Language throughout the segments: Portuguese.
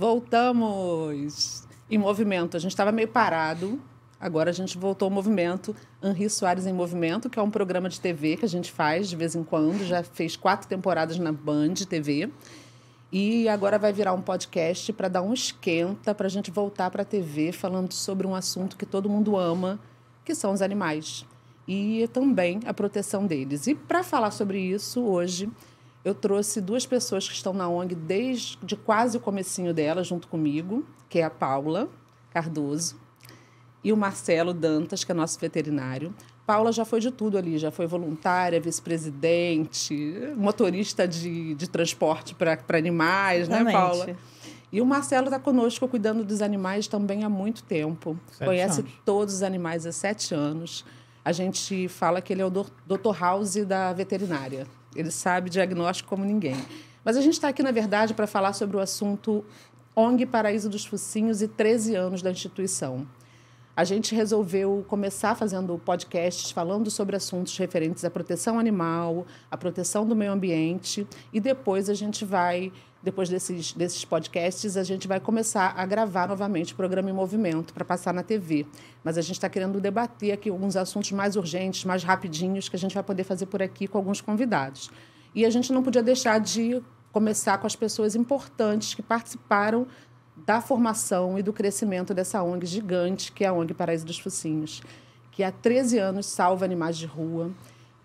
Voltamos em movimento. A gente estava meio parado. Agora a gente voltou ao movimento. Henri Soares em Movimento, que é um programa de TV que a gente faz de vez em quando. Já fez quatro temporadas na Band TV. E agora vai virar um podcast para dar um esquenta para a gente voltar para a TV falando sobre um assunto que todo mundo ama, que são os animais. E também a proteção deles. E para falar sobre isso hoje, eu trouxe duas pessoas que estão na ONG desde quase o comecinho dela, junto comigo, que é a Paula Cardoso e o Marcelo Dantas, que é nosso veterinário. Paula já foi de tudo ali, já foi voluntária, vice-presidente, motorista de, de transporte para animais, né, Exatamente. né, Paula? E o Marcelo está conosco cuidando dos animais também há muito tempo. Sete Conhece anos. todos os animais há sete anos. A gente fala que ele é o Dr. House da veterinária. Ele sabe diagnóstico como ninguém. Mas a gente está aqui, na verdade, para falar sobre o assunto ONG Paraíso dos Focinhos e 13 anos da instituição. A gente resolveu começar fazendo podcasts falando sobre assuntos referentes à proteção animal, à proteção do meio ambiente e depois a gente vai depois desses, desses podcasts, a gente vai começar a gravar novamente o programa em movimento para passar na TV. Mas a gente está querendo debater aqui alguns assuntos mais urgentes, mais rapidinhos, que a gente vai poder fazer por aqui com alguns convidados. E a gente não podia deixar de começar com as pessoas importantes que participaram da formação e do crescimento dessa ONG gigante, que é a ONG Paraíso dos Focinhos, que há 13 anos salva animais de rua,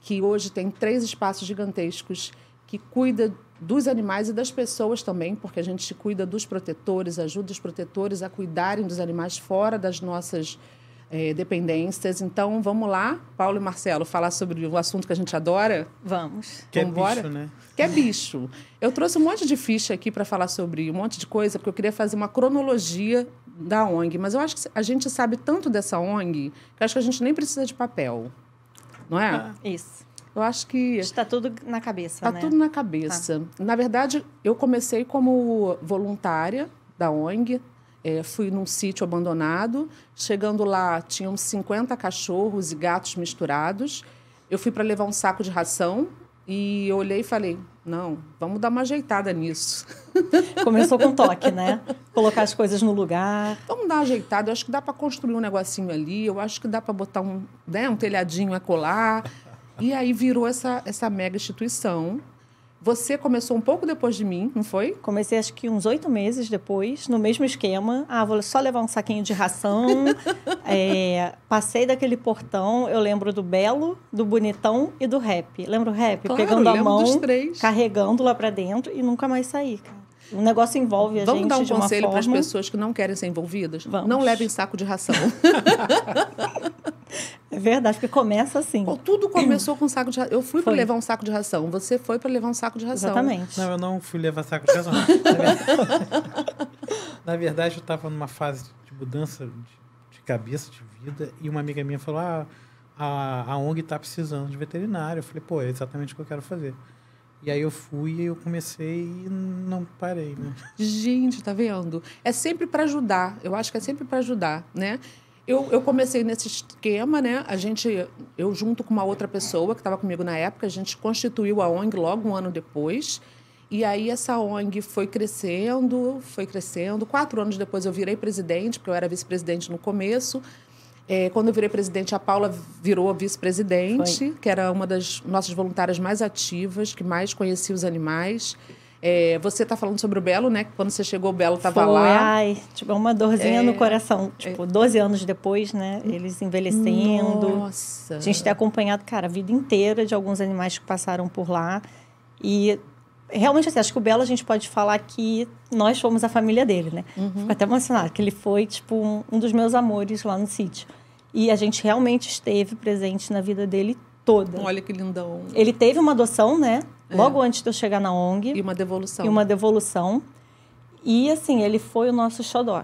que hoje tem três espaços gigantescos, que cuida dos animais e das pessoas também, porque a gente cuida dos protetores, ajuda os protetores a cuidarem dos animais fora das nossas é, dependências. Então, vamos lá, Paulo e Marcelo, falar sobre o assunto que a gente adora? Vamos. Que vamos é embora? bicho, né? Que é bicho. Eu trouxe um monte de ficha aqui para falar sobre um monte de coisa, porque eu queria fazer uma cronologia da ONG, mas eu acho que a gente sabe tanto dessa ONG que acho que a gente nem precisa de papel, não é? Ah, isso. Eu acho que. Está tudo na cabeça, tá né? Está tudo na cabeça. Tá. Na verdade, eu comecei como voluntária da ONG. É, fui num sítio abandonado. Chegando lá, tinham 50 cachorros e gatos misturados. Eu fui para levar um saco de ração e olhei e falei: não, vamos dar uma ajeitada nisso. Começou com toque, né? Colocar as coisas no lugar. Vamos dar uma ajeitada. Eu acho que dá para construir um negocinho ali. Eu acho que dá para botar um, né, um telhadinho a colar. E aí virou essa, essa mega instituição. Você começou um pouco depois de mim, não foi? Comecei acho que uns oito meses depois, no mesmo esquema. Ah, vou só levar um saquinho de ração. é, passei daquele portão, eu lembro do Belo, do Bonitão e do Rap. Lembra o Rap? Claro, Pegando a mão, carregando lá para dentro e nunca mais saí, cara. O negócio envolve a Vamos gente. Vamos dar um conselho para as pessoas que não querem ser envolvidas? Vamos. Não levem saco de ração. é verdade, porque começa assim. tudo começou com saco de ração. Eu fui para levar um saco de ração. Você foi para levar um saco de ração. Exatamente. Não, eu não fui levar saco de ração. Na verdade, eu estava numa fase de mudança de cabeça, de vida, e uma amiga minha falou: ah, a, a ONG está precisando de veterinário. Eu falei: pô, é exatamente o que eu quero fazer. E aí eu fui e eu comecei e não parei, né? Gente, tá vendo? É sempre para ajudar. Eu acho que é sempre para ajudar, né? Eu, eu comecei nesse esquema, né? A gente, eu junto com uma outra pessoa que estava comigo na época, a gente constituiu a ONG logo um ano depois. E aí essa ONG foi crescendo, foi crescendo. Quatro anos depois eu virei presidente, porque eu era vice-presidente no começo. É, quando eu virei presidente, a Paula virou vice-presidente, que era uma das nossas voluntárias mais ativas, que mais conhecia os animais. É, você está falando sobre o Belo, né? Quando você chegou, o Belo estava lá. Ai, tipo, uma dorzinha é, no coração. Tipo, é... 12 anos depois, né? Eles envelhecendo. Nossa! A gente tem acompanhado, cara, a vida inteira de alguns animais que passaram por lá. E realmente assim, acho que o Belo a gente pode falar que nós fomos a família dele, né? Uhum. Fico até emocionada, que ele foi, tipo, um, um dos meus amores lá no sítio. E a gente realmente esteve presente na vida dele toda. Olha que lindão. Ele teve uma adoção, né? É. Logo antes de eu chegar na ONG. E uma devolução. E uma devolução. E, assim, ele foi o nosso xodó.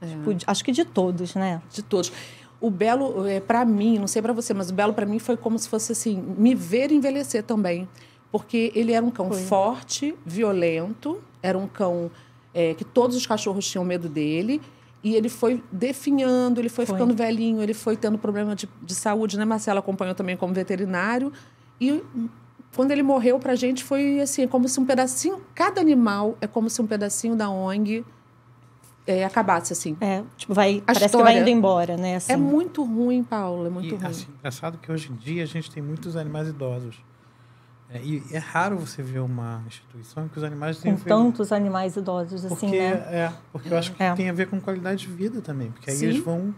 É. Tipo, acho que de todos, né? De todos. O Belo, é, para mim, não sei para você, mas o Belo para mim foi como se fosse assim, me ver envelhecer também porque ele era um cão Foi. forte, violento, era um cão é, que todos os cachorros tinham medo dele. E ele foi definhando, ele foi, foi. ficando velhinho, ele foi tendo problema de, de saúde, né? Marcela acompanhou também como veterinário. E quando ele morreu pra gente foi assim, é como se um pedacinho, cada animal é como se um pedacinho da ONG é, acabasse assim. É, tipo, vai, a parece história. que vai indo embora, né? É assim. É muito ruim, Paula, é muito e, ruim. Assim, engraçado que hoje em dia a gente tem muitos animais idosos. É, e é raro você ver uma instituição que os animais têm. Com tantos animais idosos assim, porque, assim, né? É, porque eu acho que é. tem a ver com qualidade de vida também, porque aí Sim. eles vão.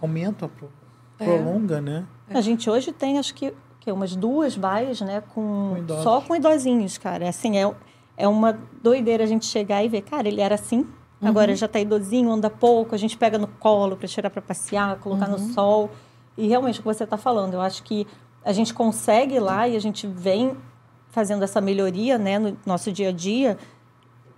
aumentam, pro, é. prolonga, né? É. A gente hoje tem, acho que, que umas duas baias, né? Com, com só com idosinhos, cara. Assim, é, é uma doideira a gente chegar e ver, cara, ele era assim. Uhum. Agora já está idosinho, anda pouco, a gente pega no colo para tirar para passear, colocar uhum. no sol. E realmente o que você está falando, eu acho que a gente consegue lá e a gente vem fazendo essa melhoria né, no nosso dia a dia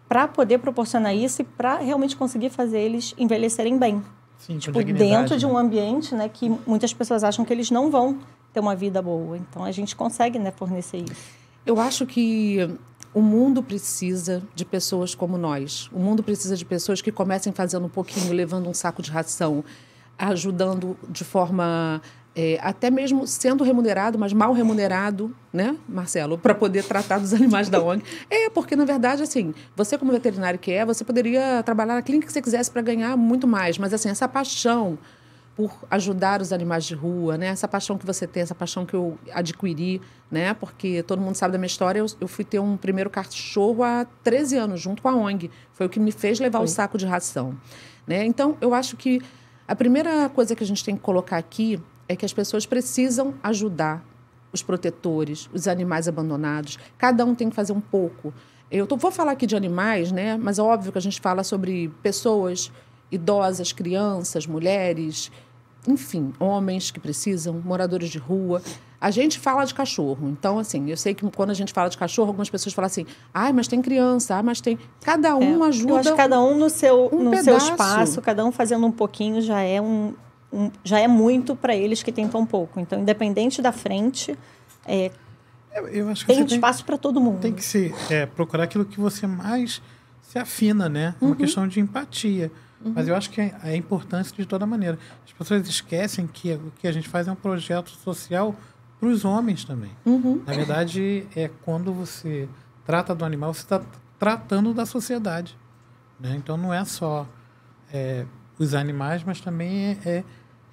para poder proporcionar isso e para realmente conseguir fazer eles envelhecerem bem. Sim, tipo, dentro né? de um ambiente né, que muitas pessoas acham que eles não vão ter uma vida boa. Então, a gente consegue né, fornecer isso. Eu acho que o mundo precisa de pessoas como nós. O mundo precisa de pessoas que comecem fazendo um pouquinho, levando um saco de ração, ajudando de forma é, até mesmo sendo remunerado, mas mal remunerado, né, Marcelo, para poder tratar dos animais da ONG. É, porque na verdade, assim, você como veterinário que é, você poderia trabalhar na clínica que você quisesse para ganhar muito mais, mas assim, essa paixão por ajudar os animais de rua, né? Essa paixão que você tem, essa paixão que eu adquiri, né? Porque todo mundo sabe da minha história, eu, eu fui ter um primeiro cachorro há 13 anos, junto com a ONG. Foi o que me fez levar o saco de ração, né? Então, eu acho que a primeira coisa que a gente tem que colocar aqui é que as pessoas precisam ajudar os protetores, os animais abandonados. Cada um tem que fazer um pouco. Eu tô, vou falar aqui de animais, né? Mas é óbvio que a gente fala sobre pessoas, idosas, crianças, mulheres, enfim, homens que precisam, moradores de rua. A gente fala de cachorro. Então, assim, eu sei que quando a gente fala de cachorro, algumas pessoas falam assim: ai, ah, mas tem criança, ah, mas tem. Cada é, um é, ajuda. Eu acho que cada um no seu, um no seu espaço, cada um fazendo um pouquinho já é um, um, já é muito para eles que têm tão pouco. Então, independente da frente, é, é tem espaço para todo mundo. Tem que se é, procurar aquilo que você mais se afina, né? É uhum. Uma questão de empatia. Uhum. Mas eu acho que é, é importante de toda maneira. As pessoas esquecem que o que a gente faz é um projeto social para os homens também. Uhum. Na verdade, é quando você trata do animal, você está tratando da sociedade. Né? Então não é só é, os animais, mas também é, é,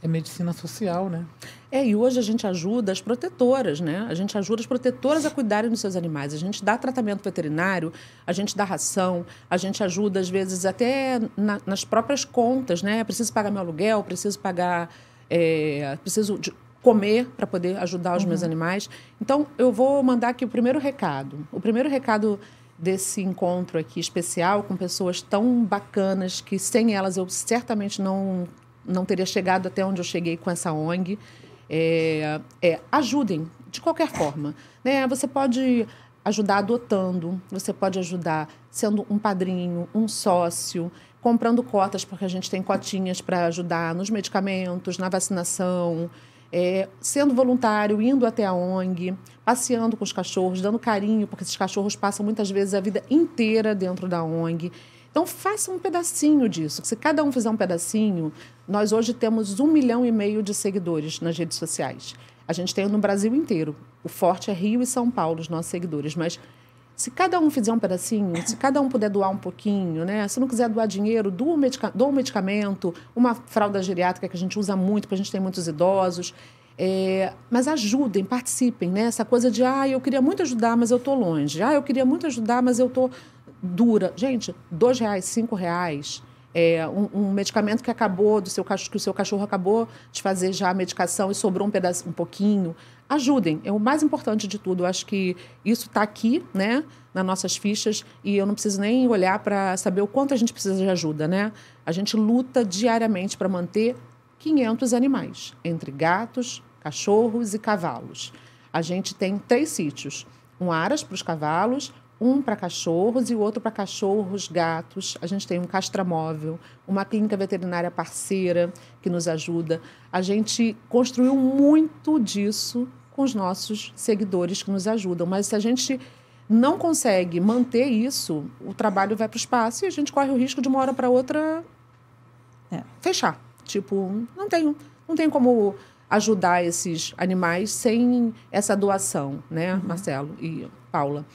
é, medicina social, né? É, e hoje a gente ajuda as protetoras, né? A gente ajuda as protetoras a cuidarem dos seus animais. A gente dá tratamento veterinário, a gente dá ração, a gente ajuda, às vezes, até na, nas próprias contas, né? Preciso pagar meu aluguel, preciso pagar. É, preciso de, comer para poder ajudar os uhum. meus animais. Então, eu vou mandar aqui o primeiro recado. O primeiro recado desse encontro aqui especial com pessoas tão bacanas que sem elas eu certamente não não teria chegado até onde eu cheguei com essa ONG. É, é, ajudem de qualquer forma. Né? Você pode ajudar adotando, você pode ajudar sendo um padrinho, um sócio, comprando cotas, porque a gente tem cotinhas para ajudar nos medicamentos, na vacinação é, sendo voluntário, indo até a ONG, passeando com os cachorros, dando carinho, porque esses cachorros passam muitas vezes a vida inteira dentro da ONG. Então, faça um pedacinho disso. Se cada um fizer um pedacinho, nós hoje temos um milhão e meio de seguidores nas redes sociais. A gente tem no Brasil inteiro. O forte é Rio e São Paulo, os nossos seguidores. Mas se cada um fizer um pedacinho, se cada um puder doar um pouquinho, né? Se não quiser doar dinheiro, doa um, medica doa um medicamento, uma fralda geriátrica que a gente usa muito, porque a gente tem muitos idosos. É, mas ajudem, participem, né? Essa coisa de, ah, eu queria muito ajudar, mas eu tô longe. Ah, eu queria muito ajudar, mas eu tô dura. Gente, dois reais, cinco reais é, um, um, medicamento que acabou do seu que o seu cachorro acabou de fazer já a medicação e sobrou um pedaço um pouquinho ajudem é o mais importante de tudo eu acho que isso está aqui né nas nossas fichas e eu não preciso nem olhar para saber o quanto a gente precisa de ajuda né a gente luta diariamente para manter 500 animais entre gatos cachorros e cavalos a gente tem três sítios um aras para os cavalos um para cachorros e o outro para cachorros, gatos. A gente tem um castramóvel, uma clínica veterinária parceira que nos ajuda. A gente construiu muito disso com os nossos seguidores que nos ajudam, mas se a gente não consegue manter isso, o trabalho vai para o espaço e a gente corre o risco de uma hora para outra é. fechar. Tipo, não tem, não tem como ajudar esses animais sem essa doação, né, uhum. Marcelo e Paula.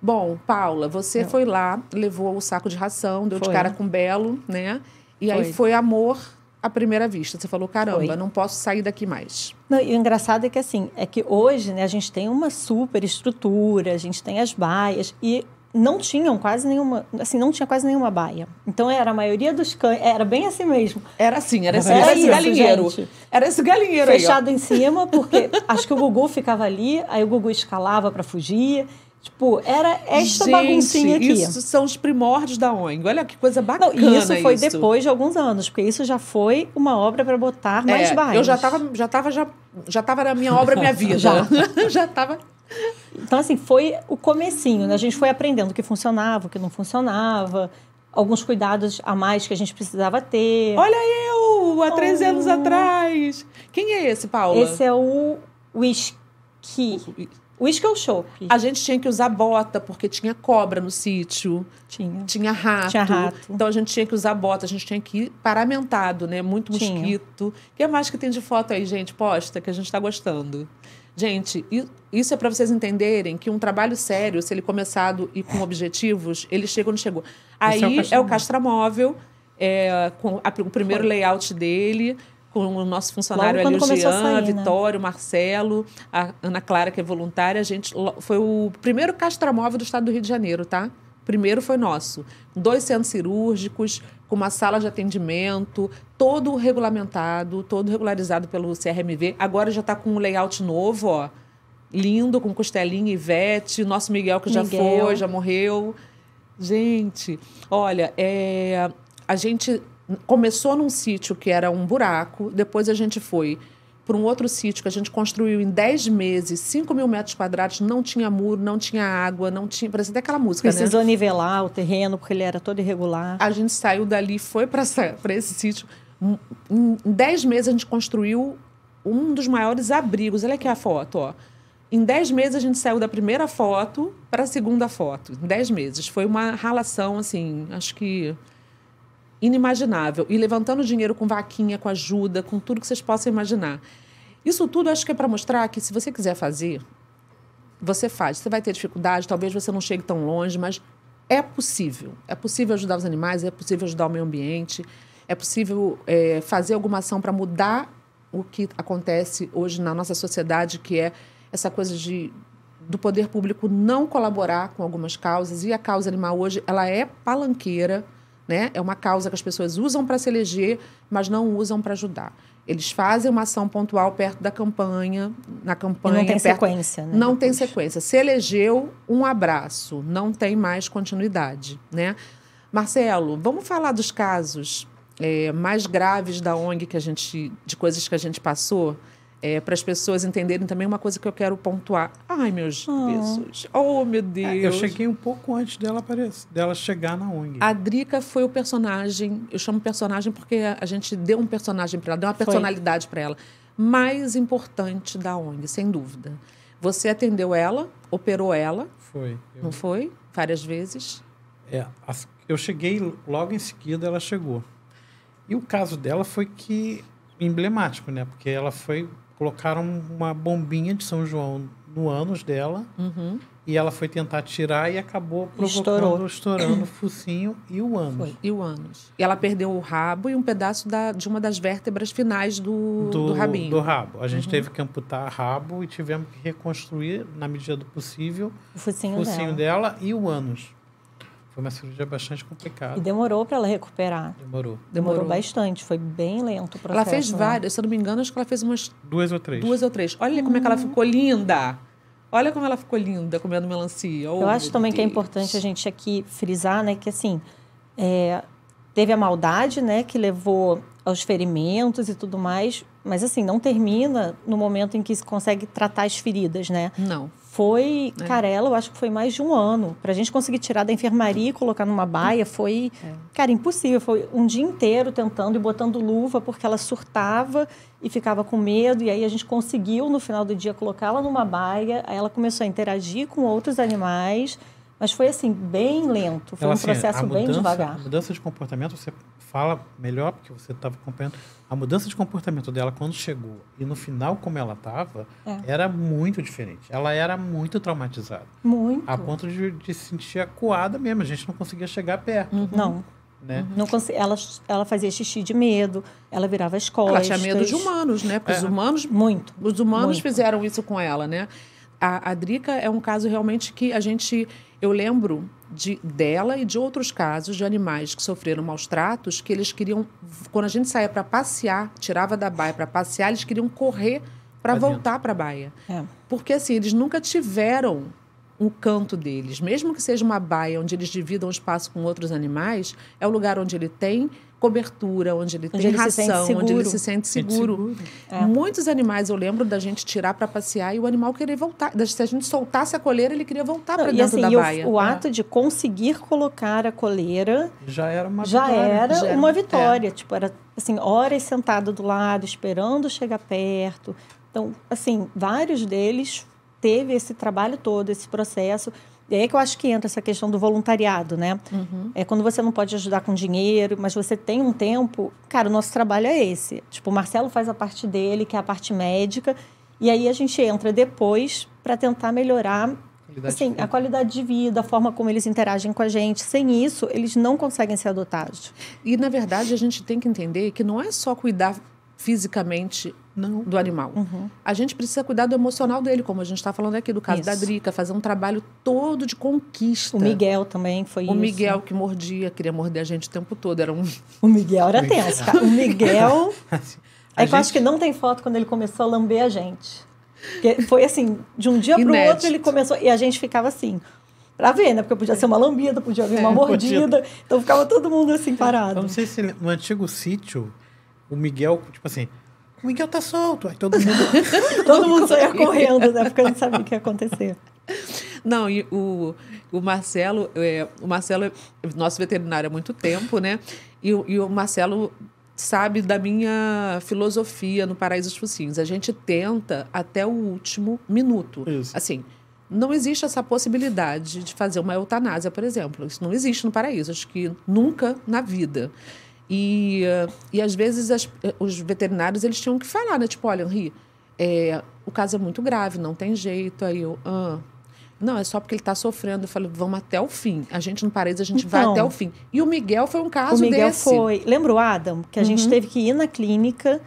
Bom, Paula, você Não. foi lá, levou o saco de ração, deu foi. de cara com o Belo, né? E foi. aí foi amor à primeira vista. Você falou, caramba, foi. não posso sair daqui mais. Não, e o engraçado é que assim, é que hoje, né, a gente tem uma super estrutura, a gente tem as baias e não tinham quase nenhuma, assim, não tinha quase nenhuma baia. Então era a maioria dos cães, era bem assim mesmo. Era assim, era, assim, era, era esse isso, assim, galinheiro. Gente. Era esse galinheiro Fechado aí, em cima, porque acho que o Gugu ficava ali, aí o Gugu escalava para fugir. Tipo, era esta Gente, baguncinha aqui. Isso são os primórdios da ONG. Olha que coisa bacana. Não, isso foi isso. depois de alguns anos, porque isso já foi uma obra para botar é, mais é, bairros. Eu já estava já tava, já, já tava na minha obra, minha vida. já. já tava. Então, assim, foi o comecinho, né? A gente foi aprendendo o que funcionava, o que não funcionava, alguns cuidados a mais que a gente precisava ter. Olha eu, há oh. três anos atrás! Quem é esse, paulo Esse é o Whisky. Uísque o show. A gente tinha que usar bota, porque tinha cobra no sítio. Tinha. Tinha rato. Tinha rato. Então a gente tinha que usar bota, a gente tinha que ir paramentado, né? Muito mosquito. O que mais que tem de foto aí, gente? Posta, que a gente tá gostando. Gente, isso é para vocês entenderem que um trabalho sério, se ele começado e com objetivos, ele chega onde chegou. É aí é o castramóvel, é, com a, o primeiro layout dele o nosso funcionário ali, o Jean, a, Vitória, né? o Marcelo, a Ana Clara, que é voluntária. A gente foi o primeiro castramóvel do estado do Rio de Janeiro, tá? Primeiro foi nosso. Dois centros cirúrgicos, com uma sala de atendimento, todo regulamentado, todo regularizado pelo CRMV. Agora já está com um layout novo, ó. Lindo, com costelinha, Ivete, nosso Miguel que Miguel. já foi, já morreu. Gente, olha, é, a gente começou num sítio que era um buraco, depois a gente foi para um outro sítio que a gente construiu em 10 meses, 5 mil metros quadrados, não tinha muro, não tinha água, não tinha. Parece até aquela música, Precisou né? Precisou nivelar o terreno, porque ele era todo irregular. A gente saiu dali, foi para esse sítio. Hum, em 10 meses a gente construiu um dos maiores abrigos. Olha aqui a foto, ó. Em 10 meses a gente saiu da primeira foto para a segunda foto. Em 10 meses. Foi uma ralação, assim, acho que inimaginável. E levantando dinheiro com vaquinha, com ajuda, com tudo que vocês possam imaginar. Isso tudo acho que é para mostrar que se você quiser fazer, você faz. Você vai ter dificuldade, talvez você não chegue tão longe, mas é possível. É possível ajudar os animais, é possível ajudar o meio ambiente, é possível é, fazer alguma ação para mudar o que acontece hoje na nossa sociedade, que é essa coisa de do poder público não colaborar com algumas causas e a causa animal hoje ela é palanqueira né? É uma causa que as pessoas usam para se eleger, mas não usam para ajudar. Eles fazem uma ação pontual perto da campanha, na campanha. E não tem perto... sequência, né? Não tem sequência. Se elegeu, um abraço. Não tem mais continuidade, né? Marcelo, vamos falar dos casos é, mais graves da ONG que a gente, de coisas que a gente passou. É, para as pessoas entenderem também uma coisa que eu quero pontuar. Ai, meus oh. Jesus. Oh, meu Deus. É, eu cheguei um pouco antes dela aparecer, dela chegar na ONG. A Drica foi o personagem, eu chamo personagem porque a gente deu um personagem para ela, deu uma personalidade para ela, mais importante da ONG, sem dúvida. Você atendeu ela, operou ela. Foi. Eu... Não foi? Várias vezes. É, eu cheguei logo em seguida, ela chegou. E o caso dela foi que emblemático, né? Porque ela foi colocaram uma bombinha de São João no ânus dela uhum. e ela foi tentar tirar e acabou provocando, Estourou. estourando o focinho e o ânus. Foi. E o ânus. E ela perdeu o rabo e um pedaço da, de uma das vértebras finais do, do, do rabinho. Do rabo. A gente uhum. teve que amputar rabo e tivemos que reconstruir, na medida do possível, o focinho, o focinho dela. dela e o ânus. Foi uma cirurgia bastante complicada. E demorou para ela recuperar. Demorou. demorou. Demorou bastante, foi bem lento o processo. Ela fez né? várias, se eu não me engano, acho que ela fez umas... Duas ou três. Duas ou três. Olha hum. como é que ela ficou linda. Olha como ela ficou linda comendo melancia. Oh, eu acho também Deus. que é importante a gente aqui frisar, né, que assim, é, teve a maldade, né, que levou aos ferimentos e tudo mais, mas assim, não termina no momento em que se consegue tratar as feridas, né? Não foi, é. cara, ela eu acho que foi mais de um ano. Pra gente conseguir tirar da enfermaria e colocar numa baia foi, é. cara, impossível. Foi um dia inteiro tentando e botando luva porque ela surtava e ficava com medo. E aí a gente conseguiu, no final do dia, colocá-la numa baia. Aí ela começou a interagir com outros animais. Mas foi assim, bem lento. Foi ela, um assim, processo mudança, bem devagar. A mudança de comportamento, você fala melhor, porque você estava acompanhando a mudança de comportamento dela quando chegou e no final como ela estava é. era muito diferente. Ela era muito traumatizada. Muito. A ponto de, se sentir acuada mesmo. A gente não conseguia chegar perto. Uhum. Não. Né? Uhum. Não conseguia, ela, ela fazia xixi de medo, ela virava as costas. Ela tinha medo de humanos, né? Porque é. os humanos. Muito. Os humanos muito. fizeram isso com ela, né? A, a Drica é um caso realmente que a gente. Eu lembro de, dela e de outros casos de animais que sofreram maus tratos, que eles queriam, quando a gente saía para passear, tirava da baia para passear, eles queriam correr para voltar para a baia. É. Porque assim, eles nunca tiveram um canto deles. Mesmo que seja uma baia onde eles dividam espaço com outros animais, é o lugar onde ele tem cobertura, onde ele onde tem ele ração, se onde ele se sente seguro. É. é. Muitos animais eu lembro da gente tirar para passear e o animal querer voltar. Se a gente soltasse a coleira, ele queria voltar para dentro assim, da baia. O, o é. ato de conseguir colocar a coleira já era uma já vitória. Era já era uma vitória. É. Tipo, era assim, horas sentado do lado, esperando chegar perto. Então, assim, vários deles teve esse trabalho todo, esse processo. E aí é que eu acho que entra essa questão do voluntariado, né? Uhum. É quando você não pode ajudar com dinheiro, mas você tem um tempo. Cara, o nosso trabalho é esse. Tipo, o Marcelo faz a parte dele, que é a parte médica, e aí a gente entra depois para tentar melhorar qualidade assim, a qualidade de vida, a forma como eles interagem com a gente. Sem isso, eles não conseguem ser adotados. E, na verdade, a gente tem que entender que não é só cuidar fisicamente não. do animal. Uhum. A gente precisa cuidar do emocional dele, como a gente está falando aqui, do caso isso. da Drica, fazer um trabalho todo de conquista. O Miguel também foi o isso. O Miguel que mordia, queria morder a gente o tempo todo. Era um... O Miguel era tenso, cara. O Miguel. é gente... que eu acho que não tem foto quando ele começou a lamber a gente. Porque foi assim, de um dia para o outro ele começou. E a gente ficava assim, para ver, né? Porque podia ser uma lambida, podia vir uma é, mordida. Podia. Então ficava todo mundo assim parado. Eu não sei se no antigo sítio o Miguel, tipo assim, o Miguel tá solto. Aí todo mundo. todo mundo saia correndo, né? Porque eu não sabia o que ia acontecer. Não, e o, o Marcelo, é, o Marcelo é nosso veterinário há muito tempo, né? E, e o Marcelo sabe da minha filosofia no Paraíso dos Focinhos. A gente tenta até o último minuto. Isso. Assim, não existe essa possibilidade de fazer uma eutanásia, por exemplo. Isso não existe no Paraíso. Acho que nunca na vida. E, eh, e às vezes as, eh, os veterinários eles tinham que falar, né? Tipo, olha, Henri, é, o caso é muito grave, não tem jeito. Aí eu, ah, não, é só porque ele está sofrendo. Eu falei, vamos até o fim. A gente não parede, a gente então, vai até o fim. E o Miguel foi um caso desse. O Miguel desse. foi. Lembra o Adam? Que a uhum. gente teve que ir na clínica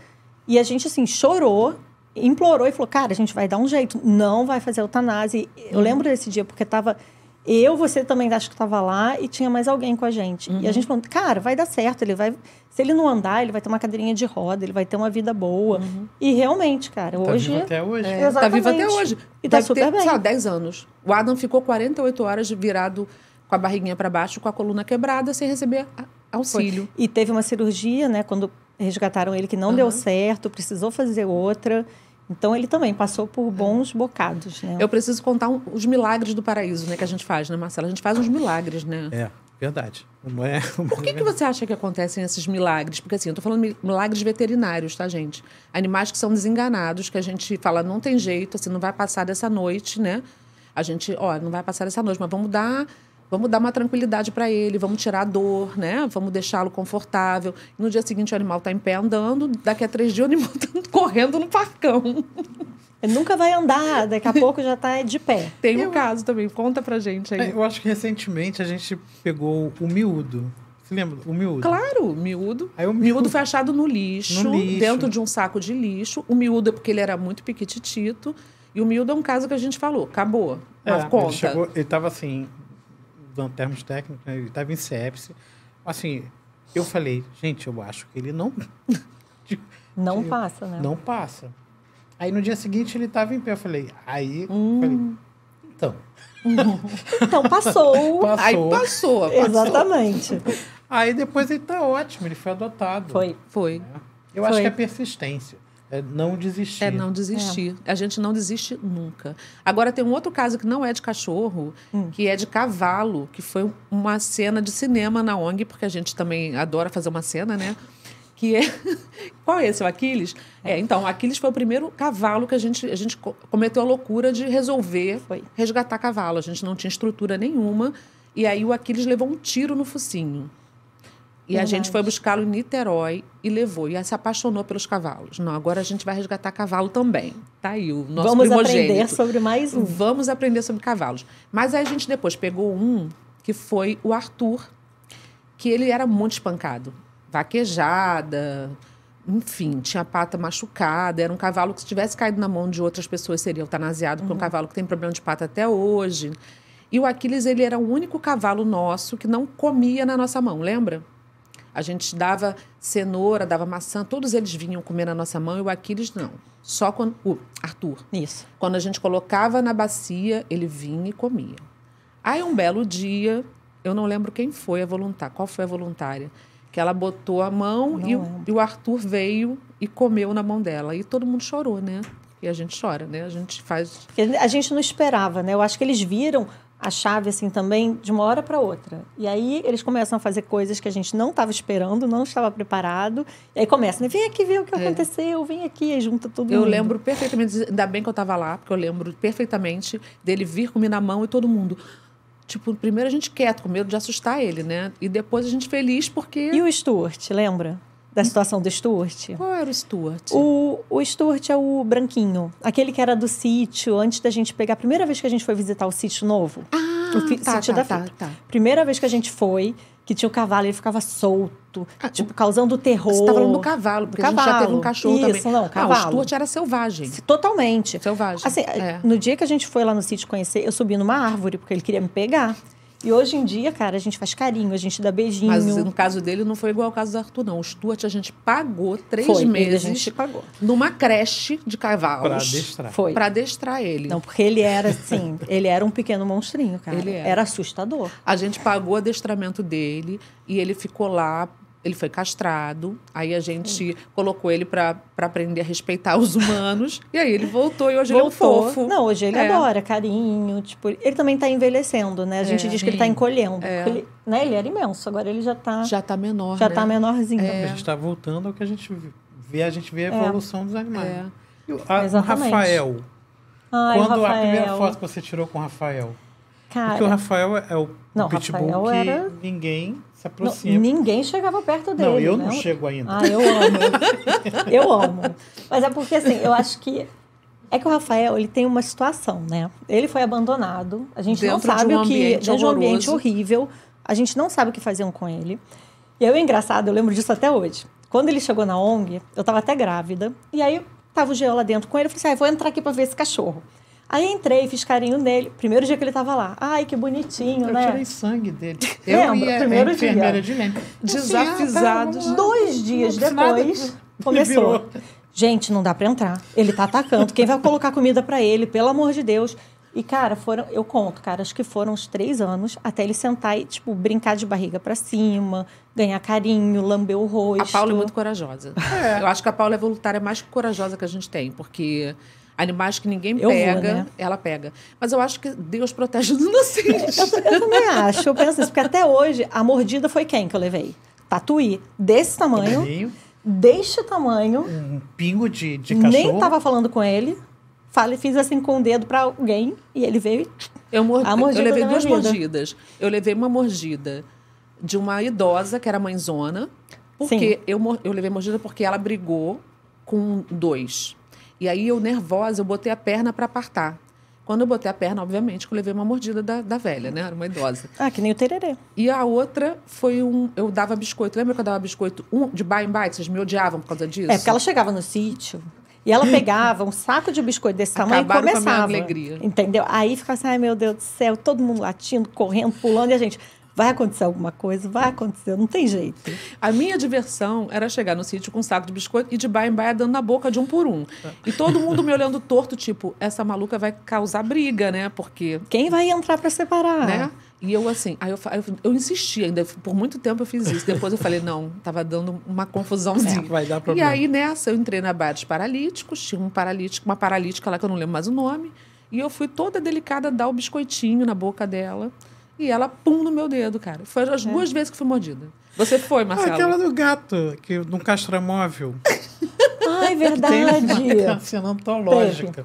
e a gente, assim, chorou, implorou e falou, cara, a gente vai dar um jeito. Não vai fazer eutanase. Eu uhum. lembro desse dia porque estava eu, você também acho que estava lá e tinha mais alguém com a gente. Uhum. E a uhum. gente falou: cara, vai dar certo, ele vai. Se ele não andar, ele vai ter uma cadeirinha de roda, ele vai ter uma vida boa. Uhum. E realmente, cara, tá hoje. Vivo até hoje. É, tá vivo até hoje. E tá Deve super ter, bem. Já 10 anos. O Adam ficou 48 horas virado com a barriguinha para baixo, com a coluna quebrada, sem receber auxílio. Foi. E teve uma cirurgia, né? Quando resgataram ele, que não uhum. deu certo, precisou fazer outra. Então ele também passou por bons bocados, né? Eu preciso contar um, os milagres do paraíso, né, que a gente faz, né, Marcela? A gente faz uns milagres, né? É, verdade. Não é. Por que, que você acha que acontecem esses milagres? Porque assim, eu tô falando milagres veterinários, tá, gente? Animais que são desenganados, que a gente fala, não tem jeito, assim, não vai passar dessa noite, né? A gente, ó, não vai passar dessa noite, mas vamos dar Vamos dar uma tranquilidade para ele, vamos tirar a dor, né? Vamos deixá-lo confortável. no dia seguinte o animal está em pé andando, daqui a três dias o animal está correndo no parcão. Ele nunca vai andar, daqui a pouco já está de pé. Tem um eu... caso também, conta pra gente aí. É, eu acho que recentemente a gente pegou o miúdo. Você lembra? O miúdo. Claro, miúdo. Aí o miúdo, foi achado no lixo, no lixo, dentro de um saco de lixo. O miúdo é porque ele era muito piquititito. E o miúdo é um caso que a gente falou, acabou. É, conta. Ele, chegou, ele tava assim, dando termos técnicos, né? ele estava em sepse. Assim, eu falei, gente, eu acho que ele não. não passa, né? Não passa. Aí no dia seguinte ele estava em pé. Eu falei, aí. Hum. falei, então. então passou. passou. Aí passou, passou. Exatamente. Aí depois ele está ótimo, ele foi adotado. Foi. Foi. Né? Eu foi. acho que é persistência. É não desistir. É não desistir. É. A gente não desiste nunca. Agora, tem um outro caso que não é de cachorro, hum. que é de cavalo, que foi uma cena de cinema na ONG, porque a gente também adora fazer uma cena, né? que é. Qual é esse, o Aquiles? É, então, o Aquiles foi o primeiro cavalo que a gente, a gente cometeu a loucura de resolver foi. resgatar cavalo. A gente não tinha estrutura nenhuma. E aí o Aquiles levou um tiro no focinho. E a gente foi buscá-lo em Niterói e levou. E se apaixonou pelos cavalos. Não, agora a gente vai resgatar cavalo também. Tá aí o nosso Vamos aprender sobre mais um. Vamos aprender sobre cavalos. Mas aí a gente depois pegou um que foi o Arthur, que ele era muito espancado. Vaquejada, enfim, tinha a pata machucada. Era um cavalo que se tivesse caído na mão de outras pessoas seria eutanasiado, porque é um uhum. cavalo que tem problema de pata até hoje. E o Aquiles, ele era o único cavalo nosso que não comia na nossa mão, lembra? A gente dava cenoura, dava maçã, todos eles vinham comer na nossa mão e o Aquiles não. Só quando. O Arthur. Isso. Quando a gente colocava na bacia, ele vinha e comia. Aí um belo dia, eu não lembro quem foi a voluntária, qual foi a voluntária, que ela botou a mão e o, e o, Arthur veio e comeu na mão dela. E todo mundo chorou, né? E a gente chora, né? A gente faz. A gente não esperava, né? Eu acho que eles viram a chave assim também de uma hora para outra. E aí eles começam a fazer coisas que a gente não estava esperando, não estava preparado. E aí começa, né? Vem aqui ver o que é. aconteceu, vem aqui, e junta tudo. Eu mundo. lembro perfeitamente, ainda bem que eu estava lá, porque eu lembro perfeitamente dele vir comigo na mão e todo mundo. Tipo, primeiro a gente quieto, com medo de assustar ele, né? E depois a gente feliz porque. E o Stuart, lembra? da situação do Stuart? Qual era o Stuart? O, o Stuart é o branquinho, aquele que era do sítio, antes da gente pegar. A primeira vez que a gente foi visitar o sítio novo. Ah, o tá, sítio tá, da tá, tá, primeira vez que a gente foi, que tinha o cavalo, ele ficava solto, ah, tipo, causando terror. Você tá falando do cavalo, porque cavalo. a gente já teve um cachorro Isso, também. não, cavalo. Ah, o Stuart era selvagem. Totalmente. Selvagem. Assim, é. no dia que a gente foi lá no sítio conhecer, eu subi numa árvore, porque ele queria me pegar. E hoje em dia, cara, a gente faz carinho, a gente dá beijinho. Mas no caso dele não foi igual ao caso do Arthur, não. O Stuart a gente pagou três foi, meses. A gente pagou. Numa creche de cavalos. Pra adestrar. Foi. Pra adestrar ele. Não, porque ele era assim, ele era um pequeno monstrinho, cara. Ele era. era assustador. A gente pagou o adestramento dele e ele ficou lá ele foi castrado, aí a gente hum. colocou ele para aprender a respeitar os humanos, e aí ele voltou e hoje voltou. ele é um fofo. Não, hoje ele é. adora carinho, tipo, ele também tá envelhecendo, né? A gente é, diz que ele tá encolhendo, é. ele, né, ele era imenso, agora ele já tá Já tá menor, Já né? tá menorzinho. É. A gente tá voltando ao que a gente vê, a gente vê a é. evolução dos animais. É. E o, a, o Rafael. Ai, quando Rafael. a primeira foto que você tirou com o Rafael? Cara, Porque o Rafael é o não, pitbull Rafael que era... ninguém se aproxima. Não, ninguém chegava perto dele. Não, eu né? não chego ainda. Ah, eu amo. eu amo. Mas é porque, assim, eu acho que... É que o Rafael, ele tem uma situação, né? Ele foi abandonado. A gente dentro não sabe um o que... Dentro de um ambiente horrível. A gente não sabe o que faziam com ele. E aí, o engraçado, eu lembro disso até hoje. Quando ele chegou na ONG, eu estava até grávida. E aí, tava o Geo lá dentro com ele. Eu falei assim, ah, vou entrar aqui para ver esse cachorro. Aí entrei, fiz carinho nele. Primeiro dia que ele tava lá. Ai, que bonitinho, eu né? Eu tirei sangue dele. Eu Lembra? primeiro enfermeira dia. de lembro. Desafisados. Assim, ah, tá Dois dias depois, começou. Gente, não dá para entrar. Ele tá atacando. Quem vai colocar comida para ele? Pelo amor de Deus. E, cara, foram, eu conto, cara, acho que foram uns três anos até ele sentar e, tipo, brincar de barriga para cima, ganhar carinho, lamber o rosto. A Paula é muito corajosa. É. Eu acho que a Paula é voluntária mais corajosa que a gente tem, porque Animais que ninguém eu pega, vou, né? ela pega. Mas eu acho que Deus protege os inocentes. eu, eu também acho, eu penso isso, porque até hoje a mordida foi quem que eu levei? Tatuí, desse tamanho. Deste tamanho. Um pingo de, de cachorro. Nem tava falando com ele. Falei, fiz assim com o um dedo para alguém e ele veio Eu, mordi, eu levei duas vida. mordidas. Eu levei uma mordida de uma idosa, que era mãezona. Porque Sim. eu, eu levei mordida porque ela brigou com dois. E aí eu, nervosa, eu botei a perna para apartar. Quando eu botei a perna, obviamente, que eu levei uma mordida da, da velha, né? Era uma idosa. Ah, que nem o tererê. E a outra foi um. Eu dava biscoito. Lembra que eu dava biscoito um, de bye em bye? Vocês me odiavam por causa disso? É, porque ela chegava no sítio. E ela pegava um saco de biscoito desse tamanho Acabaram e começava. Com a minha alegria. Entendeu? Aí ficava assim, ai meu Deus do céu, todo mundo latindo, correndo, pulando, e a gente. Vai acontecer alguma coisa, vai acontecer, não tem jeito. A minha diversão era chegar no sítio com um saco de biscoito e de baia em baia dando na boca de um por um. Tá. E todo mundo me olhando torto, tipo, essa maluca vai causar briga, né? Porque. Quem vai entrar para separar? Né? E eu, assim, aí eu, eu, eu insisti ainda, por muito tempo eu fiz isso. Depois eu falei, não, tava dando uma confusãozinha. É, vai dar problema. E aí nessa eu entrei na barra dos paralíticos, tinha um paralítico, uma paralítica lá que eu não lembro mais o nome. E eu fui toda delicada dar o biscoitinho na boca dela. E ela, pum, no meu dedo, cara. Foi as é. duas vezes que fui mordida. Você foi, ah, Marcelo? aquela do gato, que, de um castramóvel. ah, é verdade. Tem uma cena antológica.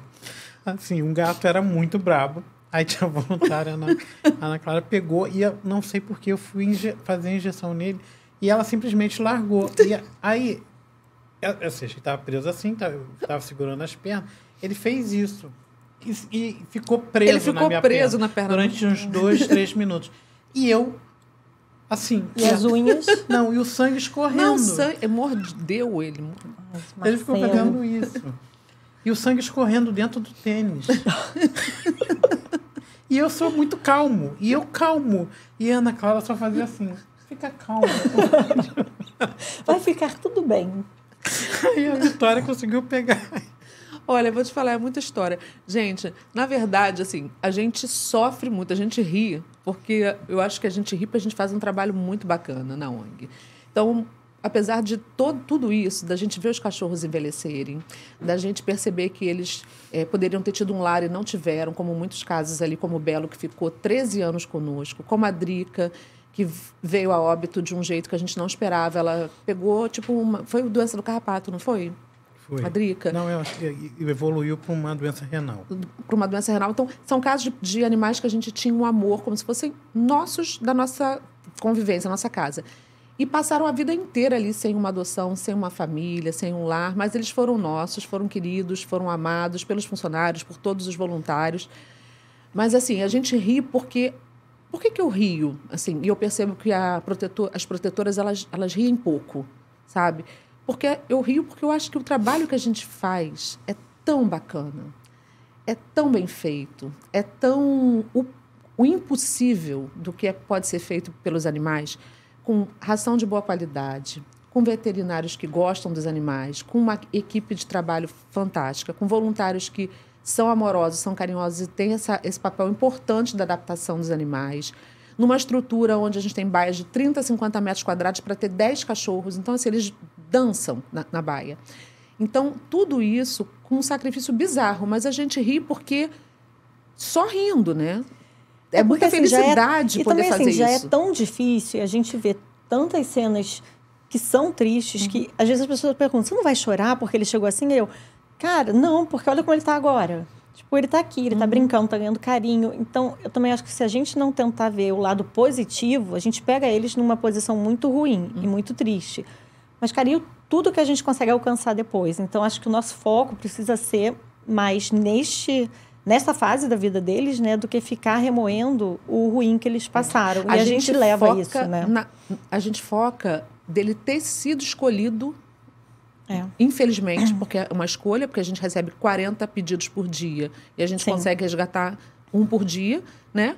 Assim, um gato era muito brabo. Aí tinha a voluntária, Ana, Ana Clara pegou e eu não sei porque eu fui inje fazer a injeção nele e ela simplesmente largou. E aí, eu, eu sei, estava preso assim, tava, estava segurando as pernas. Ele fez isso e, e ficou preso Ele ficou na preso perna, na perna. Durante uns dois, três minutos. E eu, assim... E as unhas? Não, e o sangue escorrendo. Não, sangue, é, mordeu ele. ele ficou pegando isso. E o sangue escorrendo dentro do tênis. e eu sou muito calmo. E eu calmo. E Ana Clara só fazia assim... Fica calma. Vai ficar tudo bem. Aí a Vitória conseguiu pegar Olha, vou te falar, é muita história. Gente, na verdade, assim, a gente sofre muito, a gente ri, porque eu acho que a gente ri porque a gente faz um trabalho muito bacana na ONG. Então, apesar de todo, tudo isso, da gente ver os cachorros envelhecerem, da gente perceber que eles é, poderiam ter tido um lar e não tiveram, como muitos casos ali, como o Belo, que ficou 13 anos conosco, como a Drica, que veio a óbito de um jeito que a gente não esperava. Ela pegou, tipo, uma. Foi doença do carrapato, não foi? Foi. A Drica. Não, eu acho que evoluiu para uma doença renal. Para uma doença renal. Então, são casos de, de, animais que a gente tinha um amor, como se fossem nossos, da nossa convivência, nossa casa. E passaram a vida inteira ali sem uma adoção, sem uma família, sem um lar, mas eles foram nossos, foram queridos, foram amados pelos funcionários, por todos os voluntários. Mas, assim, a gente ri porque. Por que, que eu rio? Assim, e eu percebo que protetor, as protetoras elas, elas riem pouco, sabe? Porque eu rio porque eu acho que o trabalho que a gente faz é tão bacana, é tão bem feito, é tão o, o impossível do que é, pode ser feito pelos animais, com ração de boa qualidade, com veterinários que gostam dos animais, com uma equipe de trabalho fantástica, com voluntários que são amorosos, são carinhosos e têm essa, esse papel importante da adaptação dos animais. Numa estrutura onde a gente tem baias de 30, 50 metros quadrados para ter 10 cachorros. Então, assim, eles dançam na, na baia. Então, tudo isso com um sacrifício bizarro, mas a gente ri porque só rindo, né? É, é porque, muita assim, é felicidade é, poder também, assim, fazer assim, isso. Já é tão difícil, a gente vê tantas cenas que são tristes, uhum. que às vezes as pessoas perguntam, você não vai chorar porque ele chegou assim? E eu, cara, não, porque olha como ele está agora. Tipo, ele está aqui, ele está uhum. brincando, está ganhando carinho. Então, eu também acho que se a gente não tentar ver o lado positivo, a gente pega eles numa posição muito ruim uhum. e muito triste mas carinho tudo que a gente consegue alcançar depois. Então, acho que o nosso foco precisa ser mais neste nessa fase da vida deles, né, do que ficar remoendo o ruim que eles passaram. A e a gente, gente leva isso, né? Na, a gente foca dele ter sido escolhido é. Infelizmente, porque é uma escolha, porque a gente recebe 40 pedidos por dia e a gente Sim. consegue resgatar um por dia, né?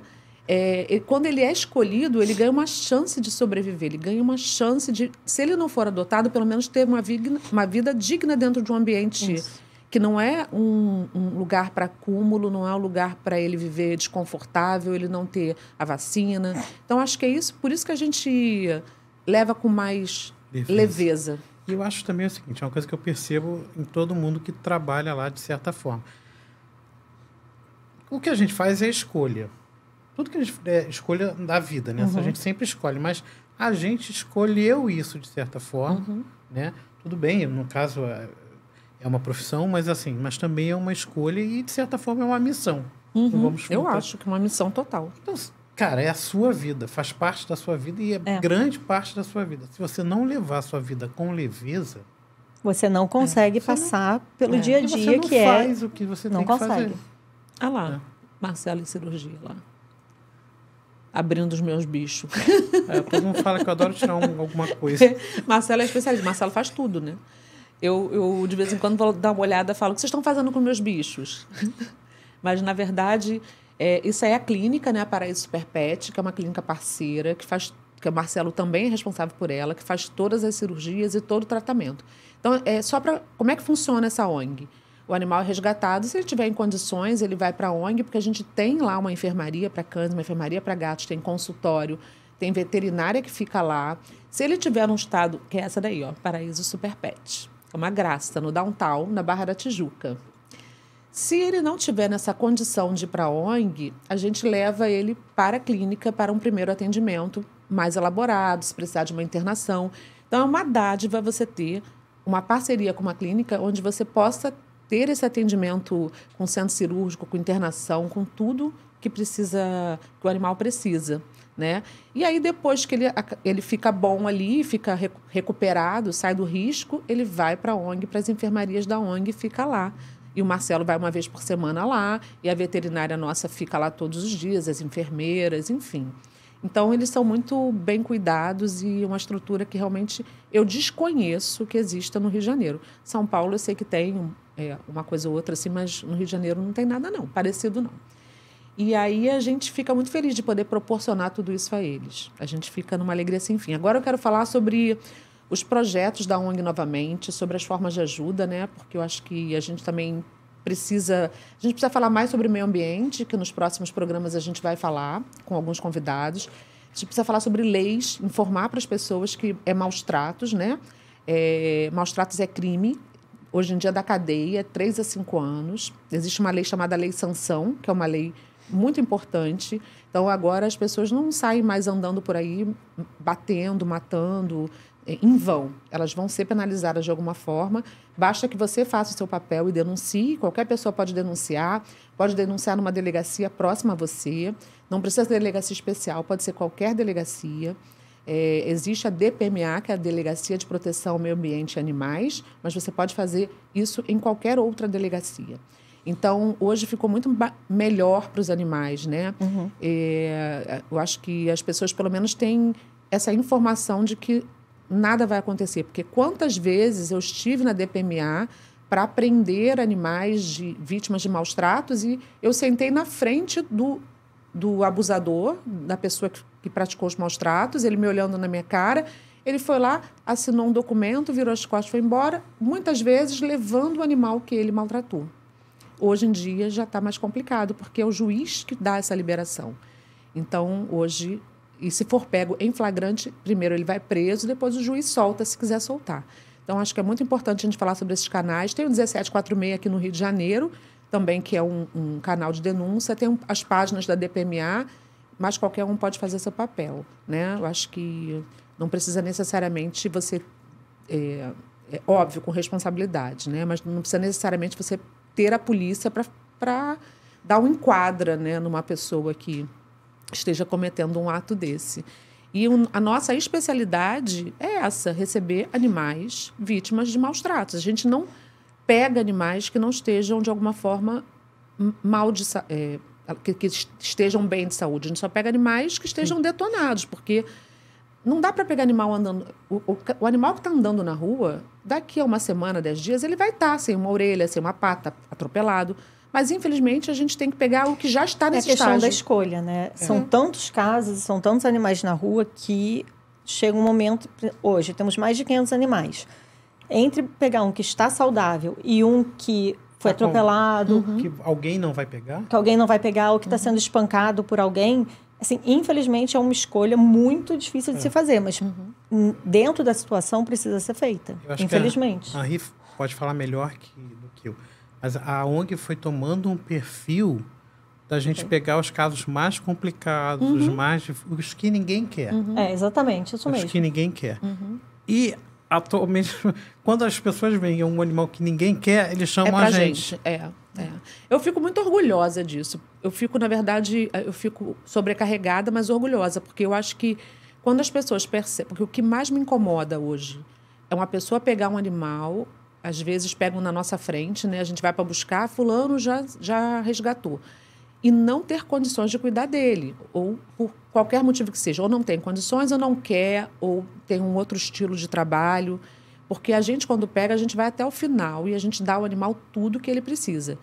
é, quando ele é escolhido, ele ganha uma chance de sobreviver, ele ganha uma chance de, se ele não for adotado, pelo menos ter uma, vigna, uma vida digna dentro de um ambiente Isso. que não é um, um lugar para acúmulo, não é um lugar para ele viver desconfortável, ele não ter a vacina. Então, acho que é isso, por isso que a gente leva com mais Defesa. leveza. E eu acho também o seguinte, é uma coisa que eu percebo em todo mundo que trabalha lá de certa forma. O que a gente faz é a escolha tudo que a gente é, escolha da vida, né? Uhum. A gente sempre escolhe, mas a gente escolheu isso de certa forma, uhum. né? Tudo bem, no caso é, é uma profissão, mas assim, mas também é uma escolha e de certa forma é uma missão. Uhum. vamos Eu acho que é uma missão total. Então, cara, é a sua vida, faz parte da sua vida e é, é. grande parte da sua vida. Se você não levar a sua vida com leveza, você não consegue é, você passar não, pelo é, dia a dia que é. Não faz o que você não tem consegue. que fazer. Ah lá, é. Marcelo em cirurgia lá abrindo os meus bichos. É, todo mundo fala que eu adoro tirar um, alguma coisa. Marcelo é especialista. Marcelo faz tudo, né? Eu, eu, de vez em quando, vou dar uma olhada e falo, o que vocês estão fazendo com meus bichos? Mas, na verdade, é, isso aí é a clínica, né? A Paraíso Super Pet, que é uma clínica parceira, que faz que o Marcelo também é responsável por ela, que faz todas as cirurgias e todo o tratamento. Então, é só para... Como é que funciona essa ONG? o animal é resgatado. Se ele tiver em condições, ele vai para a ONG, porque a gente tem lá uma enfermaria para cães, uma enfermaria para gatos, tem consultório, tem veterinária que fica lá. Se ele tiver num estado, que é essa daí, ó, Paraíso Super Pet. É uma graça, no downtown, na Barra da Tijuca. Se ele não tiver nessa condição de ir para a ONG, a gente leva ele para a clínica para um primeiro atendimento mais elaborado, se precisar de uma internação. Então, é uma dádiva você ter uma parceria com uma clínica onde você possa ter esse atendimento com centro cirúrgico, com internação, com tudo que precisa, que o animal precisa. Né? E aí, depois que ele, ele fica bom ali, fica recuperado, sai do risco, ele vai para a ONG, para as enfermarias da ONG e fica lá. E o Marcelo vai uma vez por semana lá, e a veterinária nossa fica lá todos os dias, as enfermeiras, enfim. Então, eles são muito bem cuidados e uma estrutura que realmente eu desconheço que exista no Rio de Janeiro. São Paulo eu sei que tem é, uma coisa ou outra, assim, mas no Rio de Janeiro não tem nada, não, parecido não. E aí a gente fica muito feliz de poder proporcionar tudo isso a eles. A gente fica numa alegria sem fim. Agora eu quero falar sobre os projetos da ONG novamente, sobre as formas de ajuda, né? Porque eu acho que a gente também precisa. A gente precisa falar mais sobre meio ambiente, que nos próximos programas a gente vai falar com alguns convidados. A gente precisa falar sobre leis, informar para as pessoas que é maus tratos, né? É, maus tratos é crime. Hoje em dia, da cadeia, 3 a 5 anos. Existe uma lei chamada Lei Sanção, que é uma lei muito importante. Então, agora as pessoas não saem mais andando por aí batendo, matando, é, em vão. Elas vão ser penalizadas de alguma forma. Basta que você faça o seu papel e denuncie. Qualquer pessoa pode denunciar, pode denunciar numa delegacia próxima a você. Não precisa ser delegacia especial, pode ser qualquer delegacia. É, existe a DPMA, que é a Delegacia de Proteção ao Meio Ambiente e Animais, mas você pode fazer isso em qualquer outra delegacia. Então, hoje ficou muito melhor para os animais, né? Uhum. É, eu acho que as pessoas, pelo menos, têm essa informação de que nada vai acontecer. Porque quantas vezes eu estive na DPMA para prender animais de vítimas de maus tratos e eu sentei na frente do, do abusador, da pessoa que, que praticou os maus tratos, ele me olhando na minha cara. Ele foi lá, assinou um documento, virou as costas e foi embora, muitas vezes levando o animal que ele maltratou. Hoje em dia já está mais complicado, porque é o juiz que dá essa liberação. Então, hoje, e se for pego em flagrante, primeiro ele vai preso, depois o juiz solta, se quiser soltar. Então, acho que é muito importante a gente falar sobre esses canais. Tem o 1746 aqui no Rio de Janeiro, também, que é um, um canal de denúncia. Tem um, as páginas da DPMA, mas qualquer um pode fazer seu papel. Né? Eu acho que não precisa necessariamente você. É, é óbvio, com responsabilidade, né? mas não precisa necessariamente você ter a polícia para dar um enquadra né, numa pessoa que esteja cometendo um ato desse. E um, a nossa especialidade é essa: receber animais vítimas de maus tratos. A gente não pega animais que não estejam, de alguma forma, mal de, é, que, que, estejam bem de saúde. A gente só pega animais que estejam Sim. detonados, porque não dá para pegar animal andando. O, o, o animal que está andando na rua, daqui a uma semana, dez dias, ele vai estar tá sem uma orelha, sem uma pata, atropelado. Mas, infelizmente, a gente tem que pegar o que já está nesse estágio. É a questão estágio. da escolha, né? É. São tantos casos, são tantos animais na rua que chega um momento... Hoje, temos mais de 500 animais. Entre pegar um que está saudável e um que foi tá atropelado... Uhum. Que alguém não vai pegar? Que alguém não vai pegar, ou que está uhum. sendo espancado por alguém... Assim, infelizmente, é uma escolha muito difícil de é. se fazer, mas uhum. dentro da situação precisa ser feita, infelizmente. a, a Rif pode falar melhor que, do que eu. Mas a ONG foi tomando um perfil da gente okay. pegar os casos mais complicados, uhum. os mais os que ninguém quer. Uhum. É, exatamente, isso os mesmo. Os que ninguém quer. Uhum. E atualmente, quando as pessoas veem um animal que ninguém quer, eles chamam é a gente. gente. É, é. Eu fico muito orgulhosa disso. Eu fico, na verdade, eh, eu fico sobrecarregada, mas orgulhosa, porque eu acho que quando as pessoas percebem, porque o que mais me incomoda hoje é uma pessoa pegar um animal às vezes pegam na nossa frente, né? A gente vai para buscar, fulano já, já resgatou. E não ter condições de cuidar dele, ou por qualquer motivo que seja, ou não tem condições, ou não quer, ou tem um outro estilo de trabalho. Porque a gente, quando pega, a gente vai até o final e a gente dá ao animal tudo que ele precisa.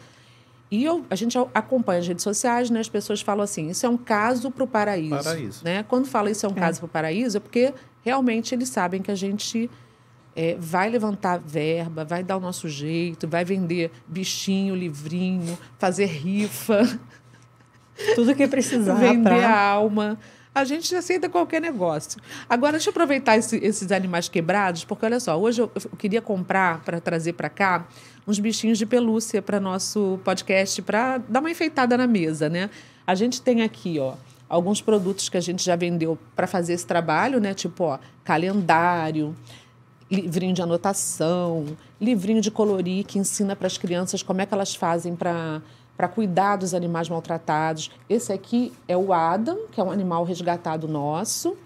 E eu, a gente acompanha as redes sociais, né? As pessoas falam assim, isso é um caso para o paraíso. paraíso. Né? Quando fala isso é um é. caso para o paraíso, é porque realmente eles sabem que a gente é, vai levantar verba, vai dar o nosso jeito, vai vender bichinho, livrinho, fazer rifa. Tudo que precisar. Vender pra... a alma. A gente aceita qualquer negócio. Agora, deixa eu aproveitar esse, esses animais quebrados, porque olha só, hoje eu, eu queria comprar para trazer para cá uns bichinhos de pelúcia para nosso podcast, para dar uma enfeitada na mesa, né? A gente tem aqui, ó, alguns produtos que a gente já vendeu para fazer esse trabalho, né? Tipo, ó, calendário livrinho de anotação, livrinho de colorir que ensina para as crianças como é que elas fazem para para cuidar dos animais maltratados. Esse aqui é o Adam, que é um animal resgatado nosso,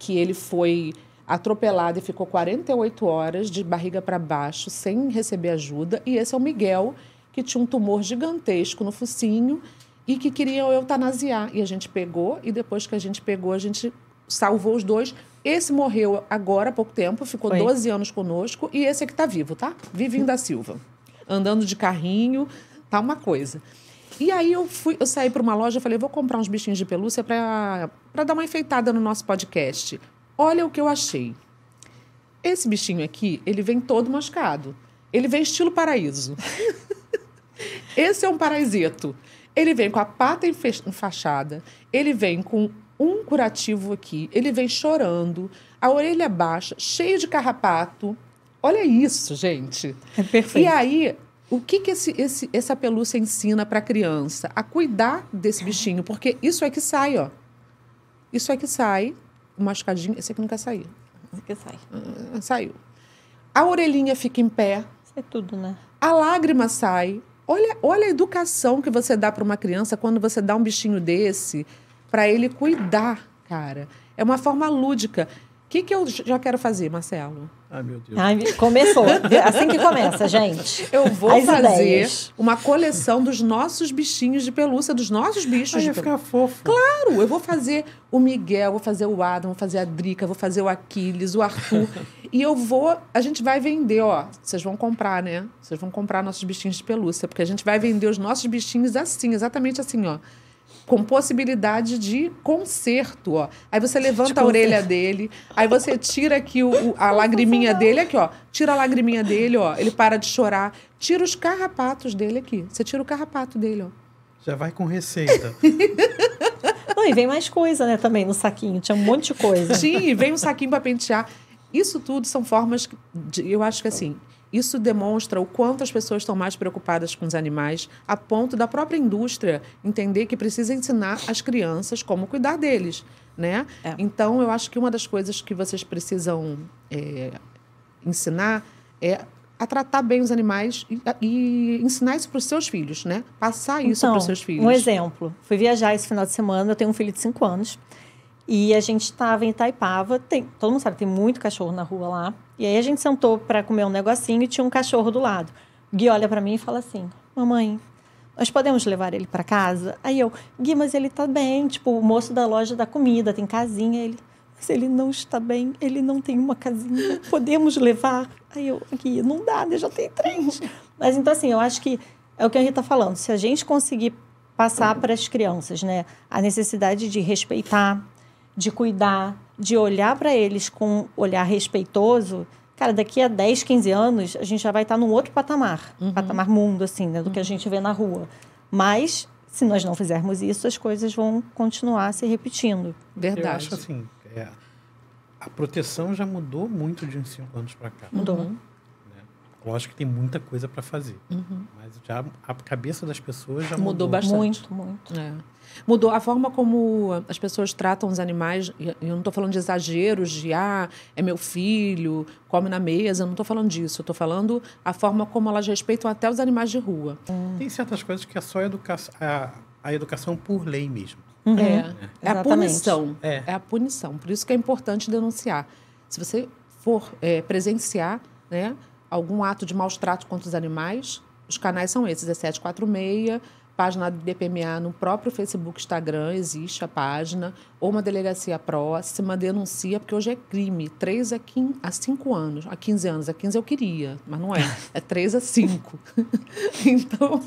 que ele foi atropelado e ficou 48 horas de barriga para baixo sem receber ajuda. E esse é o Miguel, que tinha um tumor gigantesco no focinho e que queriam eutanasiar. E a gente pegou, e depois que a gente pegou, a gente salvou os dois esse morreu agora há pouco tempo, ficou Foi. 12 anos conosco, e esse aqui tá vivo, tá? Vivinho da Silva. Andando de carrinho, tá uma coisa. E aí eu fui, eu saí para uma loja, falei, vou comprar uns bichinhos de pelúcia para dar uma enfeitada no nosso podcast. Olha o que eu achei. Esse bichinho aqui, ele vem todo mascado. Ele vem estilo paraíso. Esse é um paraíso. Ele vem com a pata enfaixada, ele vem com um curativo aqui. Ele vem chorando, a orelha baixa, cheio de carrapato. Olha isso, gente. É perfeito. E aí, o que, que esse, esse, essa pelúcia ensina para a criança? A cuidar desse bichinho, porque isso é que sai, ó. Isso é que sai, o machucadinho, esse aqui nunca saiu. Esse aqui sai. Hum, saiu. A orelhinha fica em pé. é tudo, né? A lágrima sai. Olha, olha a educação que você dá para uma criança quando você dá um bichinho desse para ele cuidar, cara. É uma forma lúdica. O que, que eu já quero fazer, Marcelo? Ai, meu Deus. Ai, começou. Assim que começa, gente. Eu vou As fazer ideias. uma coleção dos nossos bichinhos de pelúcia, dos nossos bichos. Ai, de ia ficar fofo. Claro, eu vou fazer o Miguel, vou fazer o Adam, vou fazer a Drica, vou fazer o Aquiles, o Arthur. e eu vou. A gente vai vender, ó. Vocês vão comprar, né? Vocês vão comprar nossos bichinhos de pelúcia, porque a gente vai vender os nossos bichinhos assim, exatamente assim, ó com possibilidade de conserto, ó. Aí você levanta a orelha dele, aí você tira aqui o, o a lagriminha dele, aqui, ó. Tira a lagriminha dele, ó. Ele para de chorar. Tira os carrapatos dele aqui. Você tira o carrapato dele, ó. Já vai com receita. Não, e vem mais coisa, né, também no saquinho. Tinha um monte de coisa. Sim, e vem um saquinho para pentear. Isso tudo são formas de, eu acho que assim, isso demonstra o quanto as pessoas estão mais preocupadas com os animais, a ponto da própria indústria entender que precisa ensinar as crianças como cuidar deles, né? É. Então, eu acho que uma das coisas que vocês precisam é, ensinar é a tratar bem os animais e, e ensinar isso para os seus filhos, né? Passar isso então, para os seus filhos. Um exemplo. Fui viajar esse final de semana, eu tenho um filho de 5 anos. E a gente estava em Itaipava, tem, todo mundo sabe, tem muito cachorro na rua lá. E aí a gente sentou para comer um negocinho e tinha um cachorro do lado. O Gui olha para mim e fala assim: Mamãe, nós podemos levar ele para casa? Aí eu, Gui, mas ele tá bem. Tipo, o moço da loja da comida tem casinha. Ele, mas ele não está bem, ele não tem uma casinha. Podemos levar? Aí eu, Gui, não dá, né? já tem três. Mas então, assim, eu acho que é o que a gente está falando. Se a gente conseguir passar para as crianças, né, a necessidade de respeitar de cuidar, de olhar para eles com um olhar respeitoso, cara, daqui a 10, 15 anos, a gente já vai estar tá num outro patamar. Uhum. Patamar mundo, assim, né, do uhum. que a uhum. gente vê na rua. Mas, se nós não fizermos isso, as coisas vão continuar se repetindo. Verdade. Eu acho assim, é, a proteção já mudou muito de uns 5 anos para cá. Mudou. Uhum. Né? Lógico que tem muita coisa para fazer. Uhum. Mas já a cabeça das pessoas já mudou. Mudou bastante. Muito, muito. É. Mudou a forma como as pessoas tratam os animais. Eu não estou falando de exageros, de ah, é meu filho, come na mesa. Eu não estou falando disso. Eu estou falando a forma como elas respeitam até os animais de rua. Tem certas coisas que é só a, educa a, a educação por lei mesmo. Uhum. É, é, a punição. É. é. a punição. Por isso que é importante denunciar. Se você for é, presenciar né, algum ato de maus-trato contra os animais, os canais são esses, é 746, página do DPMA no próprio Facebook, Instagram, existe a página, ou uma delegacia próxima, denuncia, porque hoje é crime, 3 a 5, a cinco anos, a 15 anos, a 15 eu queria, mas não é, é 3 a 5. então,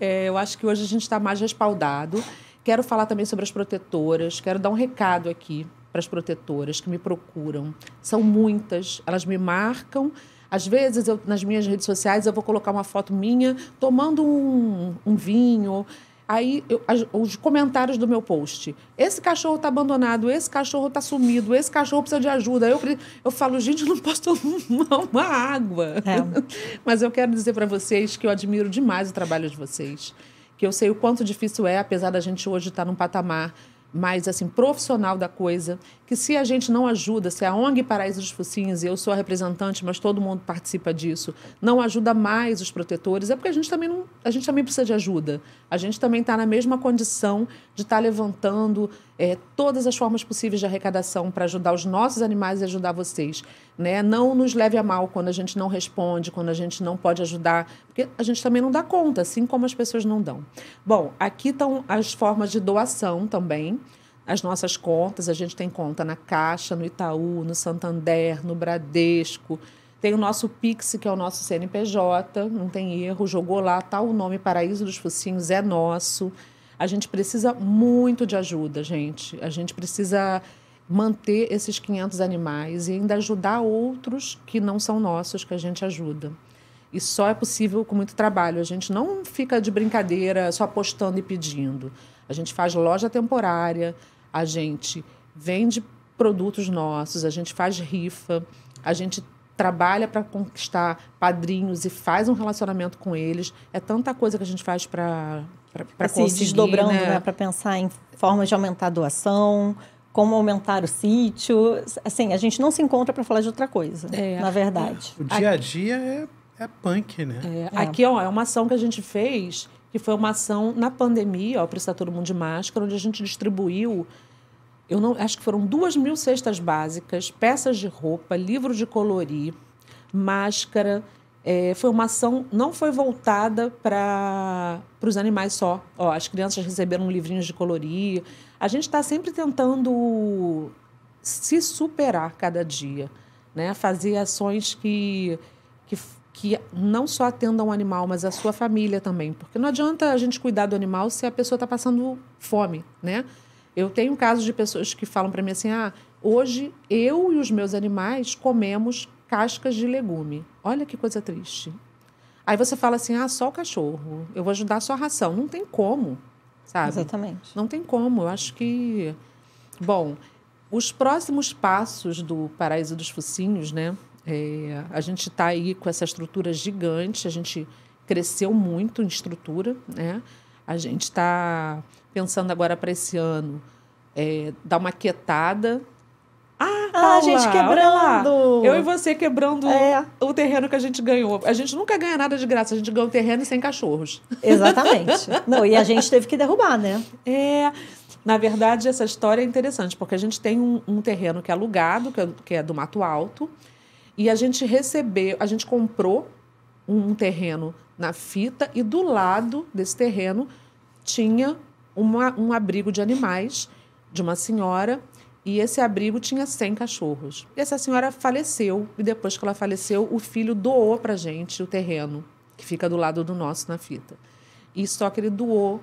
é, eu acho que hoje a gente está mais respaldado. Quero falar também sobre as protetoras, quero dar um recado aqui para as protetoras que me procuram. São muitas, elas me marcam às vezes, eu, nas minhas redes sociais, eu vou colocar uma foto minha tomando um, um vinho. Aí, eu, as, os comentários do meu post. Esse cachorro está abandonado, esse cachorro está sumido, esse cachorro precisa de ajuda. Aí eu, eu falo, gente, eu não posso tomar uma água. É. Mas eu quero dizer para vocês que eu admiro demais o trabalho de vocês. Que eu sei o quanto difícil é, apesar da gente hoje estar tá num patamar mais assim profissional da coisa que se a gente não ajuda, se a ONG Paraíso dos Focinhos, e eu sou a representante, mas todo mundo participa disso, não ajuda mais os protetores, é porque a gente também, não, a gente também precisa de ajuda. A gente também está na mesma condição de estar tá levantando é, todas as formas possíveis de arrecadação para ajudar os nossos animais e ajudar vocês. Né? Não nos leve a mal quando a gente não responde, quando a gente não pode ajudar, porque a gente também não dá conta, assim como as pessoas não dão. Bom, aqui estão as formas de doação também as nossas contas. A gente tem conta na Caixa, no Itaú, no Santander, no Bradesco. Tem o nosso Pix, que é o nosso CNPJ, não tem erro, jogou lá, tá o nome Paraíso dos Focinhos, é nosso. A gente precisa muito de ajuda, gente. A gente precisa manter esses 500 animais e ainda ajudar outros que não são nossos, que a gente ajuda. E só é possível com muito trabalho. A gente não fica de brincadeira só apostando e pedindo. A gente faz loja temporária, a gente vende produtos nossos, a gente faz rifa, a gente trabalha para conquistar padrinhos e faz um relacionamento com eles. É tanta coisa que a gente faz para para se desdobrando, né? né? Para pensar em formas de aumentar a doação, como aumentar o sítio. Assim, a gente não se encontra para falar de outra coisa, é. na verdade. O dia a dia é, é punk, né? É. é. Aqui, ó, é uma ação que a gente fez, que foi uma ação na pandemia, ó, precisa todo mundo de máscara, onde a gente distribuiu eu não acho que foram duas mil cestas básicas, peças de roupa, livro de colorir, máscara. É, foi uma ação, não foi voltada para os animais só. Ó, as crianças receberam livrinhos de colorir. A gente está sempre tentando se superar cada dia, né? fazer ações que, que, que não só atendam o animal, mas a sua família também. Porque não adianta a gente cuidar do animal se a pessoa está passando fome, né? Eu tenho casos de pessoas que falam para mim assim: ah, hoje eu e os meus animais comemos cascas de legume. Olha que coisa triste. Aí você fala assim: ah, só o cachorro, eu vou ajudar só a ração. Não tem como, sabe? Exatamente. Não tem como. Eu acho que. Bom, os próximos passos do Paraíso dos Focinhos, né? É, a gente está aí com essa estrutura gigante, a gente cresceu muito em estrutura, né? A gente está pensando agora para esse ano, é, dar uma quietada. Ah, Paula, ah, a gente quebrando! Eu e você quebrando é. o terreno que a gente ganhou. A gente nunca ganha nada de graça, a gente ganha um terreno e sem cachorros. Exatamente. Não, e a gente teve que derrubar, né? É. Na verdade, essa história é interessante, porque a gente tem um, um terreno que é alugado, que é, que é do Mato Alto, e a gente recebeu, a gente comprou um terreno na fita e do lado desse terreno tinha uma, um abrigo de animais de uma senhora e esse abrigo tinha 100 cachorros. E essa senhora faleceu e depois que ela faleceu, o filho doou para gente o terreno que fica do lado do nosso na fita. E só que ele doou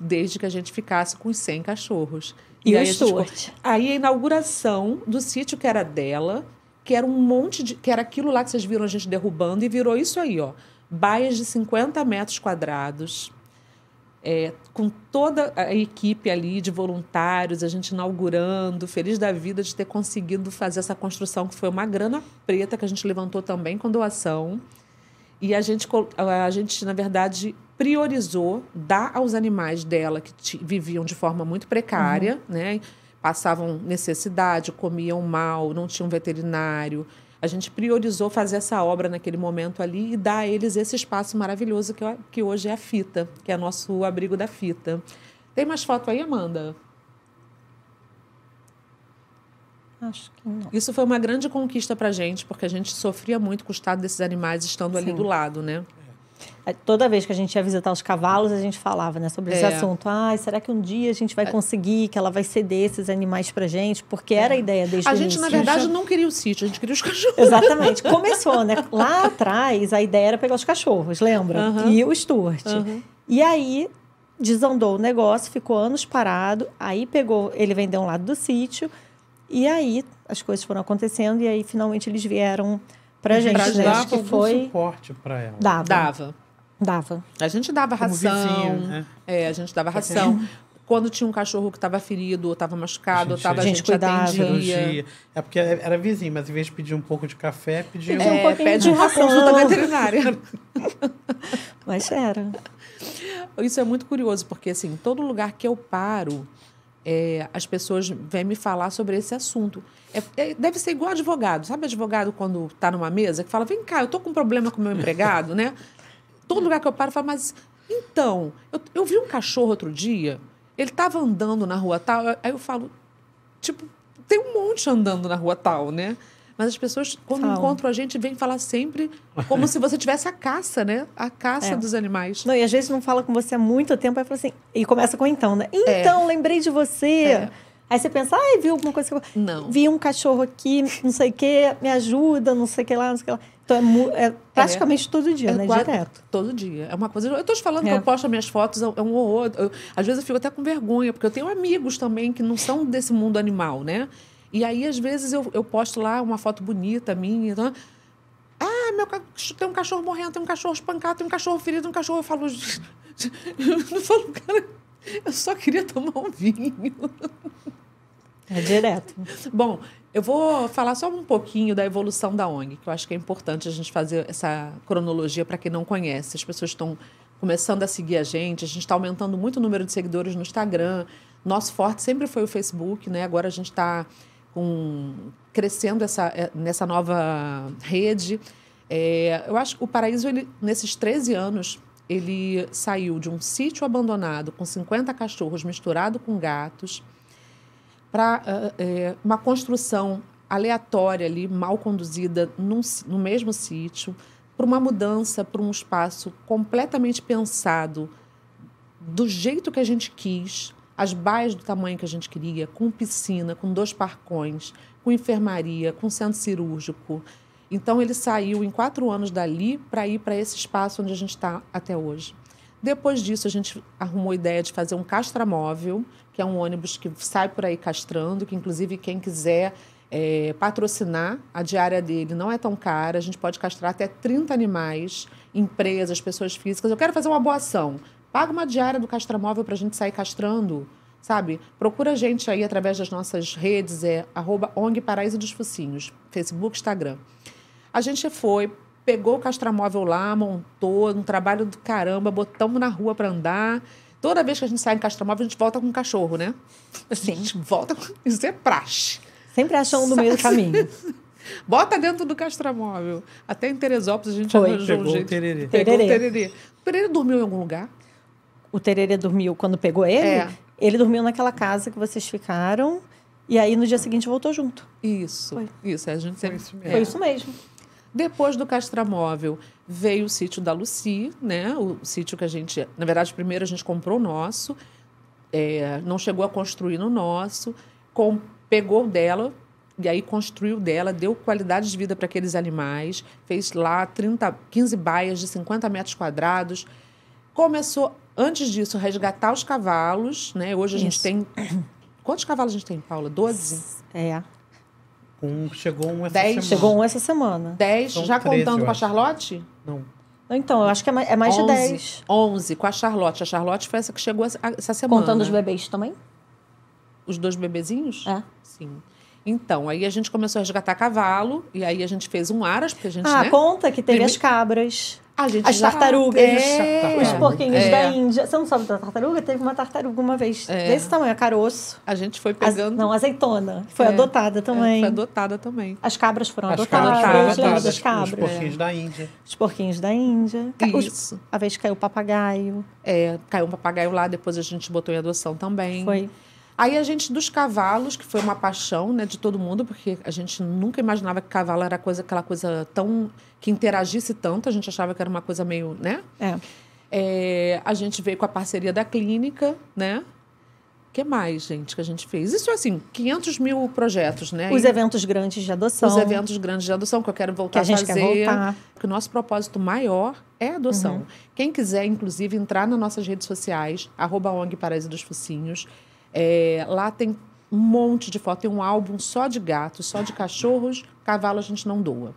desde que a gente ficasse com os 100 cachorros. E, e aí, Gente... aí a inauguração do sítio que era dela, que era um monte de. que era aquilo lá que vocês viram a gente derrubando, e virou isso aí, ó. Baias de 50 metros quadrados, é, com toda a equipe ali de voluntários, a gente inaugurando, feliz da vida de ter conseguido fazer essa construção, que foi uma grana preta que a gente levantou também com doação. E a gente, a gente na verdade, priorizou dar aos animais dela, que viviam de forma muito precária, uhum. né? passavam necessidade, comiam mal, não tinham veterinário, a gente priorizou fazer essa obra naquele momento ali e dar a eles esse espaço maravilhoso que, que hoje é a fita, que é nosso abrigo da fita. Tem mais foto aí, Amanda? Acho que não. Isso foi uma grande conquista para a gente, porque a gente sofria muito com o estado desses animais estando Sim. ali do lado, né? É, toda vez que a gente ia visitar os cavalos, a gente falava né, sobre é. esse assunto. Ah, será que um dia a gente vai é. conseguir que ela vai ceder esses animais pra gente? Porque era é. a ideia desde A gente, início. na verdade, não queria o sítio, a gente queria os cachorros. Exatamente. Começou, né? Lá atrás, a ideia era pegar os cachorros, lembra? Uhum. E o Stuart. Uhum. E aí, desandou o negócio, ficou anos parado. Aí pegou, ele vendeu um lado do sítio. E aí, as coisas foram acontecendo. E aí, finalmente, eles vieram pra gente, pra ajudar né? Acho que foi suporte para ela. Dava. Dava. Dava. A gente dava Como ração. Vizinho, né? É, a gente dava ração. Quando tinha um cachorro que estava ferido, ou estava machucado, ou estava a gente, tava, a gente, a gente cuidava. Atendia. É porque era vizinho, mas em vez de pedir um pouco de café, pedia é, um pouquinho é, pede de uma ração. consulta veterinária. mas era. Isso é muito curioso, porque assim, todo lugar que eu paro, é, as pessoas vêm me falar sobre esse assunto. É, é, deve ser igual advogado. Sabe advogado quando está numa mesa que fala, vem cá, eu estou com um problema com meu empregado, né? Todo lugar que eu paro, eu falo, mas então, eu, eu vi um cachorro outro dia, ele estava andando na rua tal, aí eu falo, tipo, tem um monte andando na rua tal, né? Mas as pessoas, quando Falam. encontram a gente, vêm falar sempre como se você tivesse a caça, né? A caça é. dos animais. Não, e às vezes não fala com você há muito tempo, aí fala assim, e começa com então, né? É. Então, é. lembrei de você. É. Aí você pensa, ai, ah, viu alguma coisa que eu... Não. Vi um cachorro aqui, não sei o quê, me ajuda, não sei o que lá, não sei o que lá. Então, é, é, é praticamente é, todo dia, é né? Direto. Todo dia. É uma coisa. Eu estou te falando é. que eu posto minhas fotos, é um é ou outro. Eu, às vezes eu fico até com vergonha, porque eu tenho amigos também que não são desse mundo animal, né? E aí, às vezes, eu, eu posto lá uma foto bonita minha. Então, ah, meu tem um cachorro morrendo, tem um cachorro espancado, tem um cachorro ferido, um cachorro. Eu falo. Eu falo, cara, eu só queria tomar um vinho. É direto. Bom, eu vou falar só um pouquinho da evolução da ONG, que eu acho que é importante a gente fazer essa cronologia para quem não conhece. As pessoas estão começando a seguir a gente, a gente está aumentando muito o número de seguidores no Instagram. Nosso forte sempre foi o Facebook, né? Agora a gente está crescendo essa, eh, nessa nova rede. É, eu acho que o Paraíso, ele, nesses 13 anos, ele saiu de um sítio abandonado com 50 cachorros misturado com gatos para é, ah, eh, eh, uma construção aleatória ali, mal conduzida, num, no mesmo sítio, para uma mudança para um espaço completamente pensado do jeito que a gente quis, as baias do tamanho que a gente queria, com piscina, com dois parcões, com enfermaria, com centro cirúrgico. Então ele saiu em quatro anos dali para ir para esse espaço onde a gente está até hoje. Depois disso, a gente arrumou a ideia de fazer um castramóvel, que é um ônibus que sai por aí castrando, que inclusive quem quiser é, patrocinar, a diária dele não é tão cara, a gente pode castrar até 30 animais, empresas, pessoas físicas. Eu quero fazer uma boa ação. Paga uma diária do castramóvel para a gente sair castrando sabe? Procura a gente aí através das nossas redes, é arroba ONG Paraíso dos Focinhos, Facebook, Instagram. A gente foi, pegou o castramóvel lá, montou, é um trabalho do caramba, botamos na rua para andar. Toda vez que a gente sai em castramóvel, a gente volta com o cachorro, né? Assim, a gente volta com. Isso é praxe. Sempre achando no meio do caminho. Bota dentro do castramóvel. Até em Teresópolis a gente Foi. arranjou pegou um jeito. O tererê. Pegou tererê. o tererê. O tererê dormiu em algum lugar? O tererê dormiu quando pegou ele? É. Ele dormiu naquela casa que vocês ficaram. E aí, no dia seguinte, voltou junto. Isso. Foi. Isso, a gente sempre... Foi isso mesmo. É. Foi isso mesmo. Depois do Castramóvel veio o sítio da Luci, né? O sítio que a gente, na verdade, primeiro a gente comprou o nosso, é, não chegou a construir no nosso, com, pegou dela e aí construiu dela, deu qualidade de vida para aqueles animais, fez lá 30, 15 baias de 50 metros quadrados. Começou, antes disso, a resgatar os cavalos, né? Hoje a Isso. gente tem. Quantos cavalos a gente tem, Paula? Doze? É. Um chegou um essa Dez. semana. Chegou um essa semana. dez São já 13, contando com a Charlotte? Não. Então, eu acho que é mais, é mais de 10. 11 com a Charlotte. A Charlotte foi essa que chegou essa- semana. Contando os bebês também? Os dois bebezinhos? É. Sim. Então, aí a gente começou a resgatar cavalo, e aí a gente fez um aras, porque a gente, Ah, né? conta que teve as cabras. A gente As é. tartarugas. Os porquinhos é. da Índia. Você não sabe da tartaruga? Teve uma tartaruga uma vez é. desse tamanho, caroço. A gente foi pegando. não, azeitona. Foi é. adotada é, também. foi adotada também. As cabras foram As adotadas. Cabras foram cabras. Os porquinhos da Índia. Os porquinhos da Índia. Isso. a vez caiu o papagaio. É, caiu um papagaio lá, depois a gente botou em adoção também. Foi. Aí a gente dos cavalos, que foi uma paixão né, de todo mundo, porque a gente nunca imaginava que cavalo era coisa, aquela coisa tão. que interagisse tanto, a gente achava que era uma coisa meio. né? É. é a gente veio com a parceria da clínica, né? que mais, gente, que a gente fez? Isso, assim, 500 mil projetos, né? Os e eventos grandes de adoção. Os eventos grandes de adoção, que eu quero voltar que a, a fazer. Voltar. Porque o nosso propósito maior é a adoção. Uhum. Quem quiser, inclusive, entrar nas nossas redes sociais, arroba ONG Paraíso dos Focinhos, é, lá tem um monte de foto, tem um álbum só de gatos, só de cachorros, cavalo a gente não doa.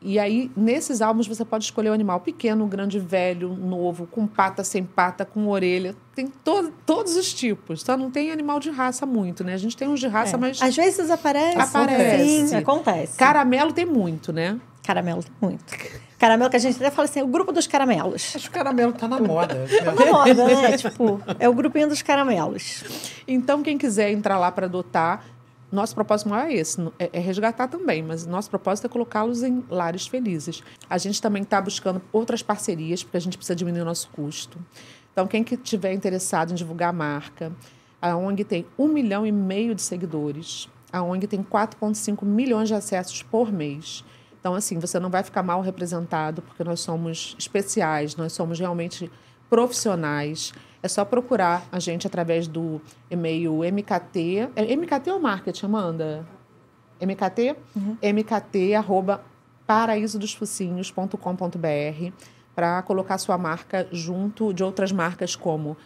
E aí, nesses álbuns, você pode escolher o um animal pequeno, grande, velho, novo, com pata, sem pata, com orelha. Tem to todos os tipos. Só tá? não tem animal de raça muito, né? A gente tem uns de raça, é. mas. Às vezes aparece. Aparece. Sim, acontece. Caramelo tem muito, né? Caramelo tem muito. Caramelo, que a gente até fala assim, é o grupo dos caramelos. Acho que o caramelo tá na moda. Né? tá na moda, né? tipo, é o grupinho dos caramelos. Então, quem quiser entrar lá para adotar, nosso propósito maior é esse, é, é resgatar também, mas nosso propósito é colocá-los em lares felizes. A gente também está buscando outras parcerias, porque a gente precisa diminuir o nosso custo. Então, quem que tiver interessado em divulgar a marca, a ONG tem um milhão e meio de seguidores, a ONG tem 4,5 milhões de acessos por mês. Então, assim, você não vai ficar mal representado, porque nós somos especiais, nós somos realmente profissionais. É só procurar a gente através do e-mail MKT. É MKT ou marketing, Amanda? MKT? Uhum. MKT, arroba paraísodosfocinhos.com.br para colocar sua marca junto de outras marcas como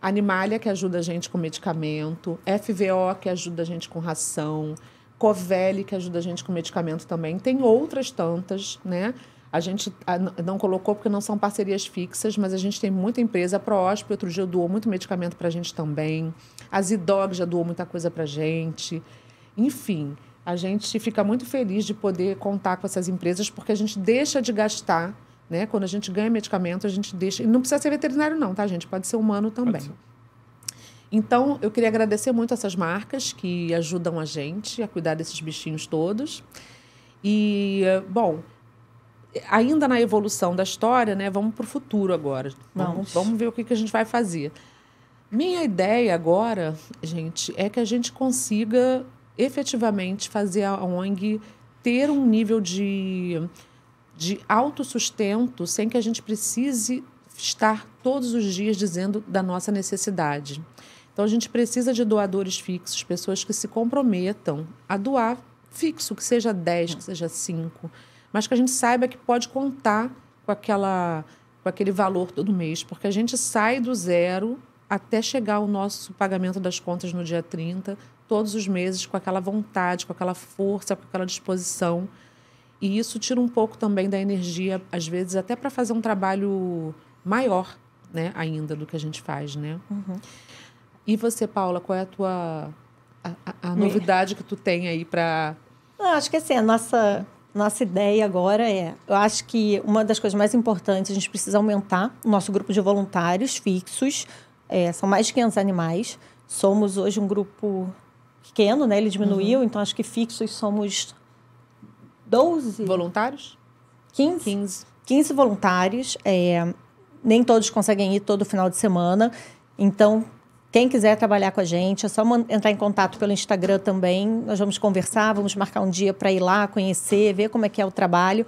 Animalia, que ajuda a gente com medicamento, FVO, que ajuda a gente com ração, Covelli, que ajuda a gente com medicamento também. Tem outras tantas, né? A gente ah, não colocou porque não são parcerias fixas, mas a gente tem muita empresa. A Proosp, outro dia, doou muito medicamento para a gente também. A Zidog já doou muita coisa para a gente. Enfim, a gente fica muito feliz de poder contar com essas empresas porque a gente deixa de gastar. Né? Quando a gente ganha medicamento, a gente deixa. E não precisa ser veterinário, não, tá, gente? Pode ser humano também. Então, eu queria agradecer muito essas marcas que ajudam a gente a cuidar desses bichinhos todos. E, bom, ainda na evolução da história, né, vamos para o futuro agora. Vamos. vamos, vamos ver o que, que a gente vai fazer. Minha ideia agora, gente, é que a gente consiga efetivamente fazer a ONG ter um nível de, de autossustento sem que a gente precise estar todos os dias dizendo da nossa necessidade. Então a gente precisa de doadores fixos, pessoas que se comprometam a doar fixo, que seja 10, que seja 5, mas que a gente saiba que pode contar com aquela com aquele valor todo mês, porque a gente sai do zero até chegar o nosso pagamento das contas no dia 30, todos os meses com aquela vontade, com aquela força, com aquela disposição. E isso tira um pouco também da energia, às vezes até para fazer um trabalho maior, né, ainda do que a gente faz, né? Uhum. E você, Paula, qual é a tua a, a, hum. novidade que tu tem aí para? Acho que assim a nossa nossa ideia agora é, eu acho que uma das coisas mais importantes a gente precisa aumentar o nosso grupo de voluntários fixos. É, são mais de 500 animais. Somos hoje um grupo pequeno, né? Ele diminuiu, uhum. então acho que fixos somos 12 voluntários? 15. 15, 15 voluntários. É, nem todos conseguem ir todo final de semana. Então, quem quiser trabalhar com a gente, é só entrar em contato pelo Instagram também. Nós vamos conversar, vamos marcar um dia para ir lá, conhecer, ver como é que é o trabalho.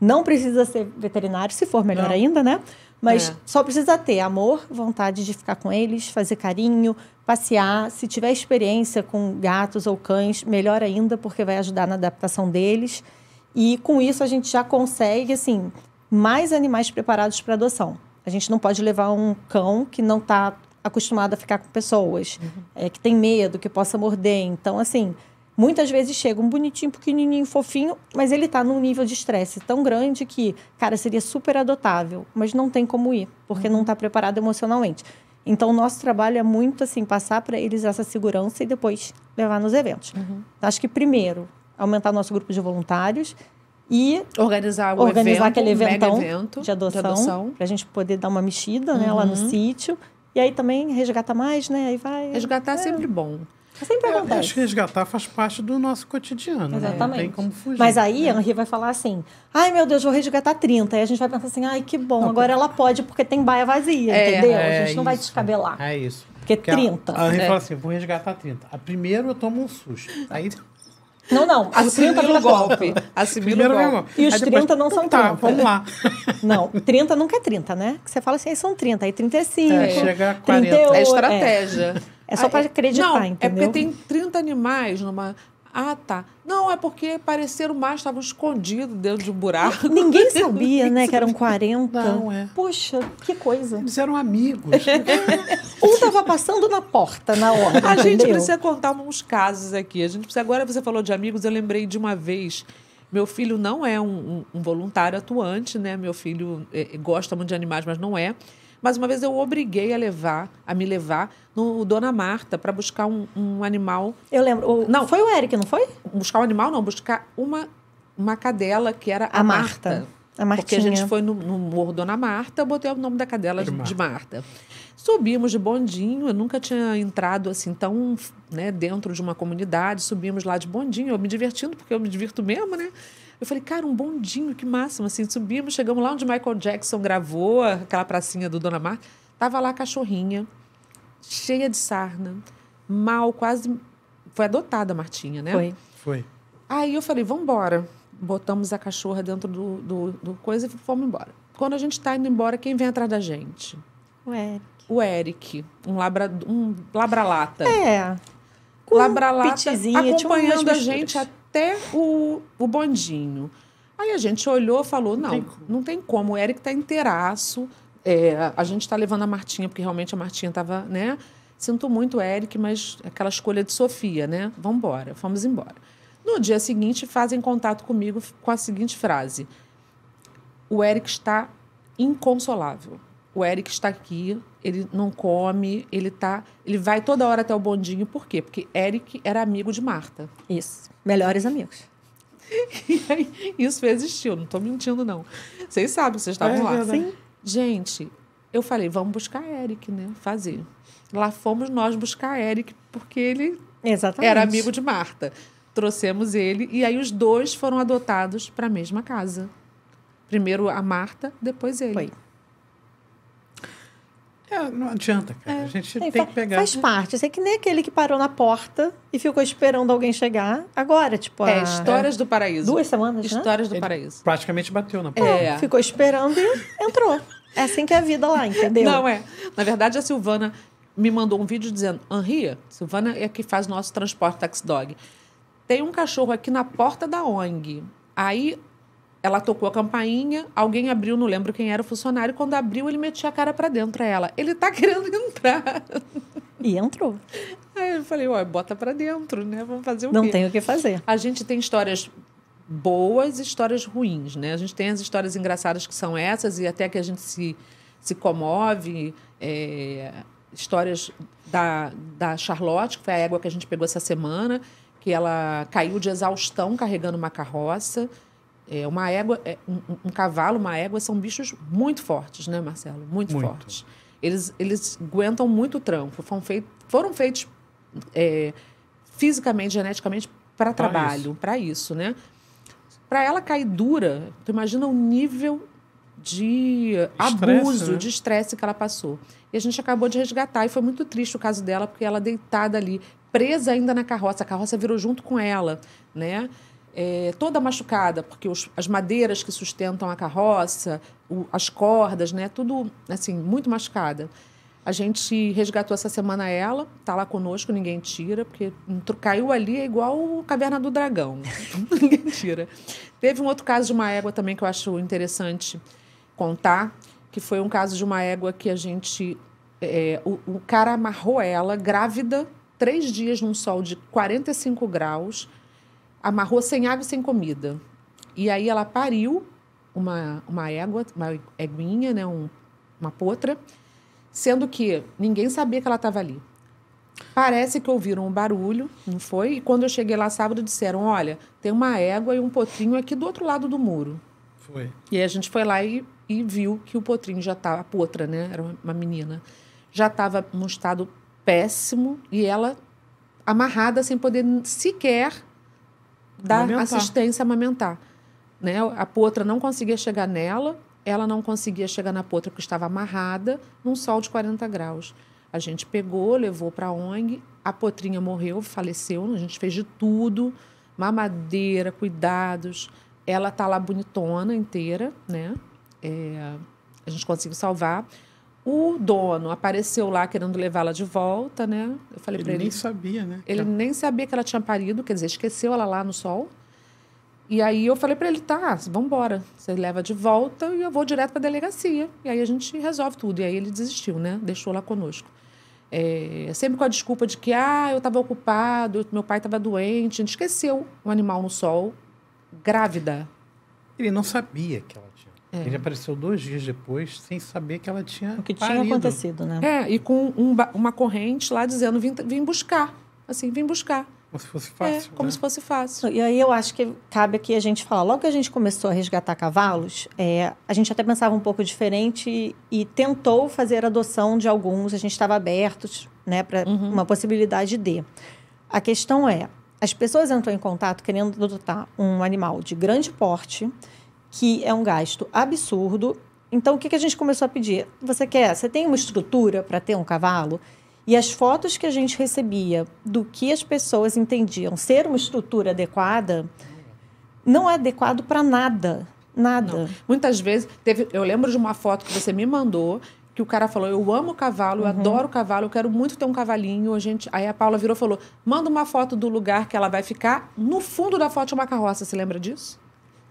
Não precisa ser veterinário, se for melhor Não. ainda, né? Mas é. só precisa ter amor, vontade de ficar com eles, fazer carinho, passear. Se tiver experiência com gatos ou cães, melhor ainda, porque vai ajudar na adaptação deles. E com isso a gente já consegue, assim, mais animais preparados para adoção. A gente não pode levar um cão que não está acostumada a ficar com pessoas, uhum. é, que tem medo, que possa morder. Então, assim, muitas vezes chega um bonitinho, pequenininho, fofinho, mas ele está num nível de estresse tão grande que, cara, seria super adotável, mas não tem como ir, porque não está uhum. preparado emocionalmente. Então, o nosso trabalho é muito, assim, passar para eles essa segurança e depois levar nos eventos. Uhum. Então, acho que, primeiro, aumentar nosso grupo de voluntários e organizar, organizar evento, aquele eventão evento de adoção, para a gente poder dar uma mexida né, uhum. lá no uhum. sítio e aí também resgata mais, né? Aí vai. Resgatar é, é. sempre bom. É sempre eu acontece. Acho que resgatar faz parte do nosso cotidiano. Exatamente. Né? Não tem como fugir. Mas aí né? a Henri vai falar assim: ai meu Deus, vou resgatar 30. Aí a gente vai pensar assim: ai que bom, não, agora porque... ela pode porque tem baia vazia, é, entendeu? É, a gente não isso. vai descabelar. É isso. Porque, porque 30. A, a Henri é. fala assim: vou resgatar 30. A primeiro eu tomo um susto. Aí não, não. As 30 no golpe. golpe. Assimila o golpe. E os aí 30 depois, não são tá, vamos lá. Não, 30 nunca é 30, né? Que você fala assim, aí são 30, aí 35. É, chega a 40. 38, é, é estratégia. É, é só para acreditar, não, entendeu? É porque tem 30 animais numa ah, tá. Não, é porque pareceram mais, estavam escondidos dentro de um buraco. Ninguém sabia, né, que eram 40. Não, é. Poxa, que coisa. Eles eram amigos. um estava passando na porta, na hora. A gente precisa contar uns casos aqui. A gente precisa... Agora você falou de amigos, eu lembrei de uma vez. Meu filho não é um, um, um voluntário atuante, né? Meu filho é, gosta muito de animais, mas não é. Mas uma vez eu obriguei a levar, a me levar no Dona Marta para buscar um, um, animal. Eu lembro. O, não foi o Eric, não foi? Buscar um animal, não, buscar uma uma cadela que era a, a Marta. Marta. A Marta Porque a gente foi no, no Morro Dona Marta, botei o nome da cadela de, de Marta. Subimos de bondinho, eu nunca tinha entrado assim tão né, dentro de uma comunidade, subimos lá de bondinho, eu me divertindo, porque eu me divirto mesmo, né? Eu falei, cara, um bondinho, que máximo. Assim, subimos, chegamos lá onde Michael Jackson gravou, aquela pracinha do Dona Mar. Tava lá a cachorrinha, cheia de sarna, mal, quase. Foi adotada a Martinha, né? Foi. Foi. Aí eu falei, vamos embora. Botamos a cachorra dentro do, do, do coisa e fomos embora. Quando a gente tá indo embora, quem vem atrás da gente? O Eric. O Eric, um, labra, um labralata. É. Com labralata um acompanhando a gente até até o, o bondinho. Aí a gente olhou e falou: não, tem não tem como. O Eric está inteiraço. É, a gente está levando a Martinha, porque realmente a Martinha estava, né? Sinto muito, Eric, mas aquela escolha de Sofia, né? Vamos embora, fomos embora. No dia seguinte, fazem contato comigo com a seguinte frase: O Eric está inconsolável. O Eric está aqui, ele não come, ele tá, ele vai toda hora até o bondinho. Por quê? Porque Eric era amigo de Marta. Isso melhores amigos. E aí, isso existiu, não estou mentindo, não. Vocês sabem, vocês estavam é, lá. Sim. Gente, eu falei, vamos buscar Eric, né? Fazer. Lá fomos nós buscar Eric, porque ele Exatamente. era amigo de Marta. Trouxemos ele e aí os dois foram adotados para a mesma casa. Primeiro a Marta, depois ele. Foi. É, não adianta, cara. É. A gente é, tem que pegar. Faz parte. Eu sei que nem aquele que parou na porta e ficou esperando alguém chegar. Agora, tipo. É, a... Histórias do Paraíso. Duas semanas, né? Histórias né? do Ele Paraíso. Praticamente bateu na é, porta. É, ficou esperando e entrou. É assim que é a vida lá, entendeu? Não, é. Na verdade, a Silvana me mandou um vídeo dizendo: Henri, Silvana é que faz nosso transporte taxi dog. Tem um cachorro aqui na porta da ONG. Aí ela tocou a campainha, alguém abriu, não lembro quem era o funcionário, quando abriu ele metia a cara para dentro a ela. Ele tá querendo entrar. E entrou. Aí eu falei, ó, bota para dentro, né? Vamos fazer o não quê? Não tem o que fazer. A gente tem histórias boas, histórias ruins, né? A gente tem as histórias engraçadas que são essas e até que a gente se se comove, é, histórias da, da Charlotte, que foi a égua que a gente pegou essa semana, que ela caiu de exaustão carregando uma carroça. É uma égua, é um, um, cavalo, uma égua são bichos muito fortes, né, Marcelo? Muito, muito. fortes. Eles, eles aguentam muito tranco. Foram, feitos, foram feitos é, fisicamente, geneticamente para trabalho, para isso. isso, né? Para ela cair dura, tu imagina o nível de estresse, abuso, né? de estresse que ela passou. E a gente acabou de resgatar e foi muito triste o caso dela, porque ela deitada ali, presa ainda na carroça, a carroça virou junto com ela, né? é, toda machucada, porque os, as madeiras que sustentam a carroça, o, as cordas, né, tudo assim, muito machucada. A gente resgatou essa semana ela, tá lá conosco, ninguém tira, porque caiu ali é igual o Caverna do Dragão. Né? ninguém tira. Teve um outro caso de uma égua também que eu acho interessante contar, que foi um caso de uma égua que a gente. É, o, o cara amarrou ela grávida, três dias num sol de 45 graus amarrou sem água e sem comida. E aí ela pariu uma, uma égua, uma eguinha, né, um, uma potra, sendo que ninguém sabia que ela estava ali. Parece que ouviram um barulho, não foi? E quando eu cheguei lá sábado, disseram: Olha, tem uma égua e um potrinho aqui do outro lado do muro. Foi. E aí a gente foi lá e, e viu que o potrinho já estava, tá, a potra, né? Era uma menina, já estava num estado péssimo e ela amarrada sem poder sequer dar amamentar. assistência a amamentar. Né? A potra não conseguia chegar nela, ela não conseguia chegar na potra porque estava amarrada num sol de 40 graus. A gente pegou, levou para a ONG, a potrinha morreu, faleceu, a gente fez de tudo, mamadeira, cuidados. Ela tá lá bonitona inteira, né? É, a gente conseguiu salvar. O dono apareceu lá querendo levá-la de volta, né? Eu falei para ele. Ele nem sabia, né? Ele nem sabia que ela tinha parido, quer dizer, esqueceu ela lá no sol. E aí eu falei para ele, tá, vamos embora. Você leva de volta e eu vou direto para a delegacia. E aí a gente resolve tudo. E aí ele desistiu, né? Deixou lá conosco. É, sempre com a desculpa de que, ah, eu estava ocupado, meu pai estava doente. A gente esqueceu um animal no sol, grávida. Ele não sabia que ela é. Ele apareceu dois dias depois, sem saber que ela tinha. O que tinha acontecido, né? É, e com um, uma corrente lá dizendo: vim, vim buscar. Assim, vim buscar. Como se fosse é, fácil. É, como né? se fosse fácil. E aí eu acho que cabe aqui a gente falar. Logo que a gente começou a resgatar cavalos, é, a gente até pensava um pouco diferente e, e tentou fazer adoção de alguns. A gente estava abertos né, para uhum. uma possibilidade de. A questão é: as pessoas entram em contato querendo adotar um animal de grande porte que é um gasto absurdo. Então, o que, que a gente começou a pedir? Você quer? Você tem uma estrutura para ter um cavalo? E as fotos que a gente recebia do que as pessoas entendiam ser uma estrutura adequada não é adequado para nada. Nada. Não. Muitas vezes, teve, eu lembro de uma foto que você me mandou que o cara falou: Eu amo cavalo, eu uhum. adoro cavalo, eu quero muito ter um cavalinho. A gente... Aí a Paula virou e falou: Manda uma foto do lugar que ela vai ficar. No fundo da foto é uma carroça. Você lembra disso?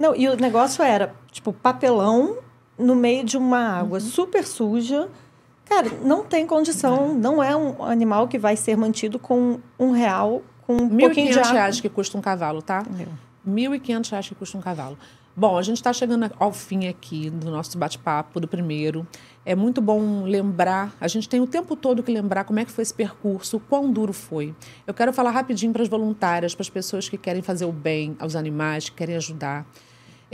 Não, e o negócio era, tipo, papelão no meio de uma água uhum. super suja. Cara, não tem condição, não. não é um animal que vai ser mantido com um real, com um pouquinho de água. reais que custa um cavalo, tá? Mil e quinhentos reais que custa um cavalo. Bom, a gente está chegando ao fim aqui do nosso bate-papo do primeiro. É muito bom lembrar, a gente tem o tempo todo que lembrar como é que foi esse percurso, quão duro foi. Eu quero falar rapidinho para as voluntárias, para as pessoas que querem fazer o bem aos animais, que querem ajudar.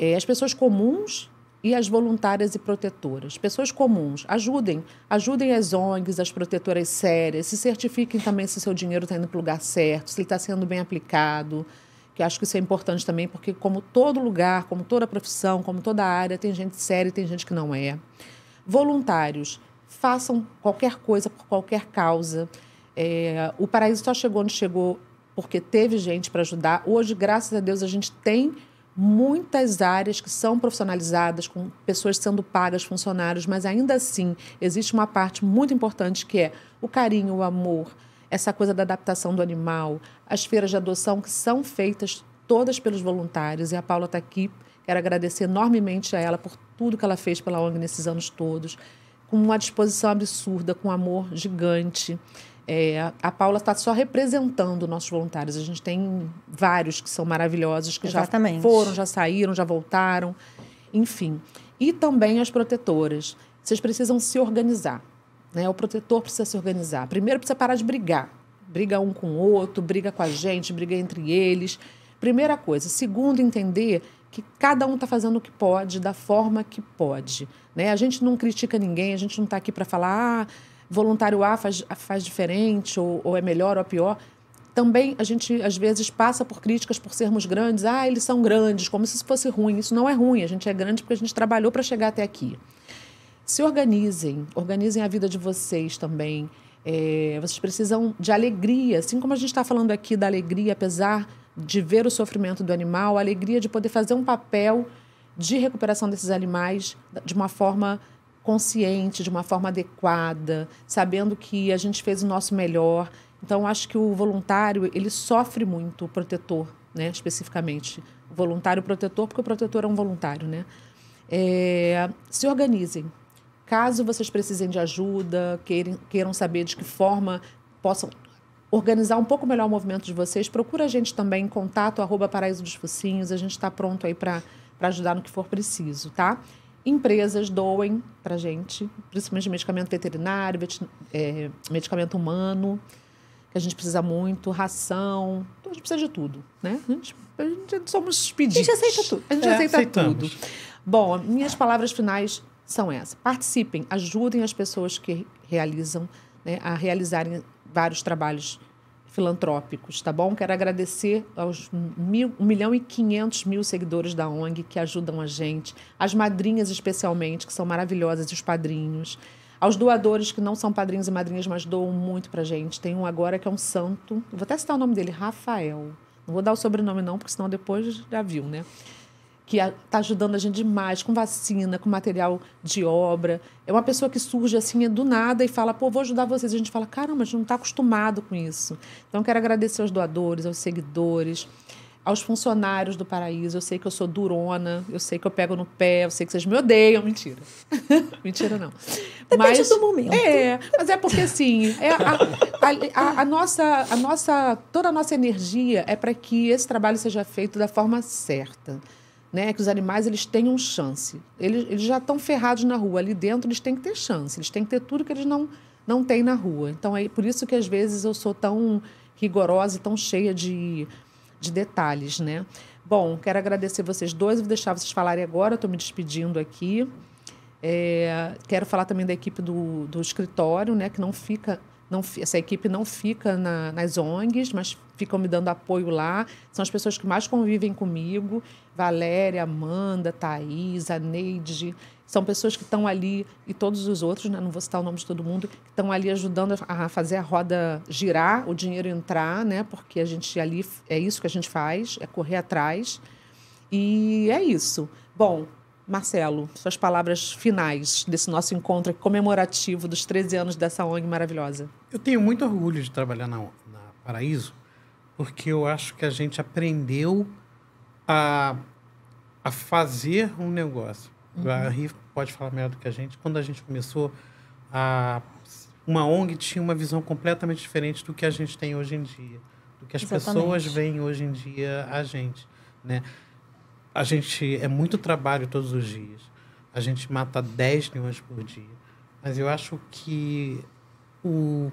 É, as pessoas comuns e as voluntárias e protetoras. Pessoas comuns, ajudem. Ajudem as ONGs, as protetoras sérias. Se certifiquem também se seu dinheiro está indo para o lugar certo, se ele está sendo bem aplicado. Que acho que isso é importante também, porque, como todo lugar, como toda profissão, como toda área, tem gente séria e tem gente que não é. Voluntários, façam qualquer coisa por qualquer causa. É, o paraíso só chegou onde chegou porque teve gente para ajudar. Hoje, graças a Deus, a gente tem muitas áreas que são profissionalizadas, com pessoas sendo pagas, funcionários, mas ainda assim existe uma parte muito importante que é o carinho, o amor, essa coisa da adaptação do animal, as feiras de adoção que são feitas todas pelos voluntários, e a Paula está aqui. Quero agradecer enormemente a ela por tudo que ela fez pela ONG nesses anos todos, com uma disposição absurda, com um amor gigante. É, a, Paula está só representando nossos voluntários. A gente tem vários que são maravilhosos, que Exatamente. já foram, já saíram, já voltaram, enfim. E também as protetoras. Vocês precisam se organizar. Né? O protetor precisa se organizar. Primeiro precisa parar de brigar. Briga um com o outro, briga com a gente, briga entre eles. Primeira coisa. Segundo, entender que cada um está fazendo o que pode, da forma que pode. Né? A gente não critica ninguém, a gente não está aqui para falar. Ah, voluntário A faz, faz diferente, ou, ou é melhor ou é pior. Também a gente, às vezes, passa por críticas por sermos grandes. Ah, eles são grandes, como se isso fosse ruim. Isso não é ruim, a gente é grande porque a gente trabalhou para chegar até aqui. Se organizem, organizem a vida de vocês também. É, vocês precisam de alegria, assim como a gente está falando aqui da alegria, apesar de ver o sofrimento do animal, a alegria de poder fazer um papel de recuperação desses animais de uma forma consciente, de uma forma adequada, sabendo que a gente fez o nosso melhor. Então, acho que o voluntário, ele sofre muito, o protetor, né, especificamente. O voluntário o protetor, porque o protetor é um voluntário, né? É, se organizem. Caso vocês precisem de ajuda, queiram, queiram saber de que forma possam organizar um pouco melhor o movimento de vocês, procura a gente também em contato, arroba Paraíso dos Focinhos, a gente está pronto aí para ajudar no que for preciso, tá? empresas doem para gente, principalmente medicamento veterinário, é, medicamento humano, que a gente precisa muito, ração, então a gente precisa de tudo, né? A gente, a gente somos pedidos. A gente aceita tudo. A gente é, aceita aceitamos. tudo. Bom, minhas palavras finais são essas. Participem, ajudem as pessoas que realizam, né, a realizarem vários trabalhos filantrópicos, tá bom? Quero agradecer aos mil, 1 milhão e 500 mil seguidores da ONG que ajudam a gente, as madrinhas especialmente, que são maravilhosas, e os padrinhos, aos doadores que não são padrinhos e madrinhas, mas doam muito pra gente. Tem um agora que é um santo, vou até citar o nome dele, Rafael. Não vou dar o sobrenome não, porque senão depois já viu, né? que está ajudando a gente demais com vacina, com material de obra. É uma pessoa que surge assim do nada e fala, pô, vou ajudar vocês. A gente fala, caramba, a gente não está acostumado com isso. Então, quero agradecer aos doadores, aos seguidores, aos funcionários do Paraíso. Eu sei que eu sou durona, eu sei que eu pego no pé, eu sei que vocês me odeiam. Mentira. Mentira, não. Depende mas, do momento. É, mas é porque, assim, é a, a, a, a nossa, a nossa, toda a nossa energia é para que esse trabalho seja feito da forma certa né, que os animais eles tenham chance. Eles, eles já estão ferrados na rua, ali dentro eles têm que ter chance, eles têm que ter tudo que eles não, não têm na rua. Então é por isso que às vezes eu sou tão rigorosa e tão cheia de, de detalhes, né? Bom, quero agradecer vocês dois, vou deixar vocês falarem agora, estou me despedindo aqui. É, quero falar também da equipe do, do escritório, né, que não fica não, essa equipe não fica na, nas ONGs, mas ficam me dando apoio lá. São as pessoas que mais convivem comigo: Valéria, Amanda, Thaís, a Neide. São pessoas que estão ali, e todos os outros, né? não vou citar o nome de todo mundo, que estão ali ajudando a fazer a roda girar, o dinheiro entrar, né? porque a gente ali é isso que a gente faz, é correr atrás. E é isso. Bom, Marcelo, suas palavras finais desse nosso encontro comemorativo dos 13 anos dessa ONG maravilhosa. Eu tenho muito orgulho de trabalhar na, na Paraíso, porque eu acho que a gente aprendeu a, a fazer um negócio. Uhum. A Ri pode falar melhor do que a gente. Quando a gente começou, a, uma ONG tinha uma visão completamente diferente do que a gente tem hoje em dia, do que as Exatamente. pessoas veem hoje em dia a gente. Né? A gente é muito trabalho todos os dias. A gente mata 10 leões por dia. Mas eu acho que o,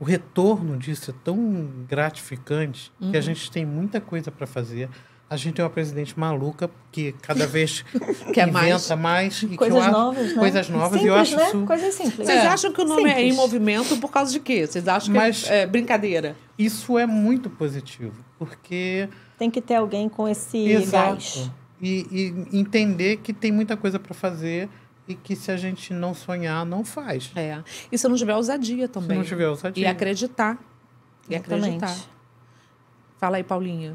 o retorno disso é tão gratificante uhum. que a uhum. gente tem muita coisa para fazer a gente tem uma presidente maluca que cada vez que é inventa mais, mais e coisas acho, novas, né? coisas novas simples, eu acho né? isso... coisas simples. Vocês é. acham que o nome é simples. é em movimento por causa de quê? Vocês acham Mas que é, é, brincadeira? Isso é muito positivo, porque tem que ter alguém com esse Exato. gás e, e entender que tem muita coisa para fazer e que se a gente não sonhar não faz. É. E se não tiver ousadia também. Se não tiver ousadia. E acreditar. E acreditar. Fala aí, Paulinha.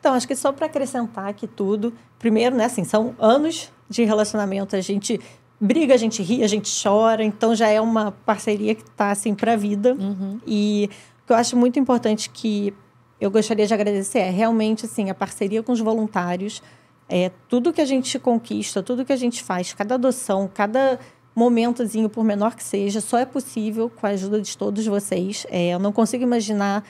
Então, acho que só para acrescentar aqui tudo, primeiro, né, assim, são anos de relacionamento, a gente briga, a gente ri, a gente chora, então já é uma parceria que está assim para a vida. Uhum. E o que eu acho muito importante que eu gostaria de agradecer é realmente assim a parceria com os voluntários, é tudo que a gente conquista, tudo que a gente faz, cada adoção, cada momentozinho, por menor que seja, só é possível com a ajuda de todos vocês. É, eu não consigo imaginar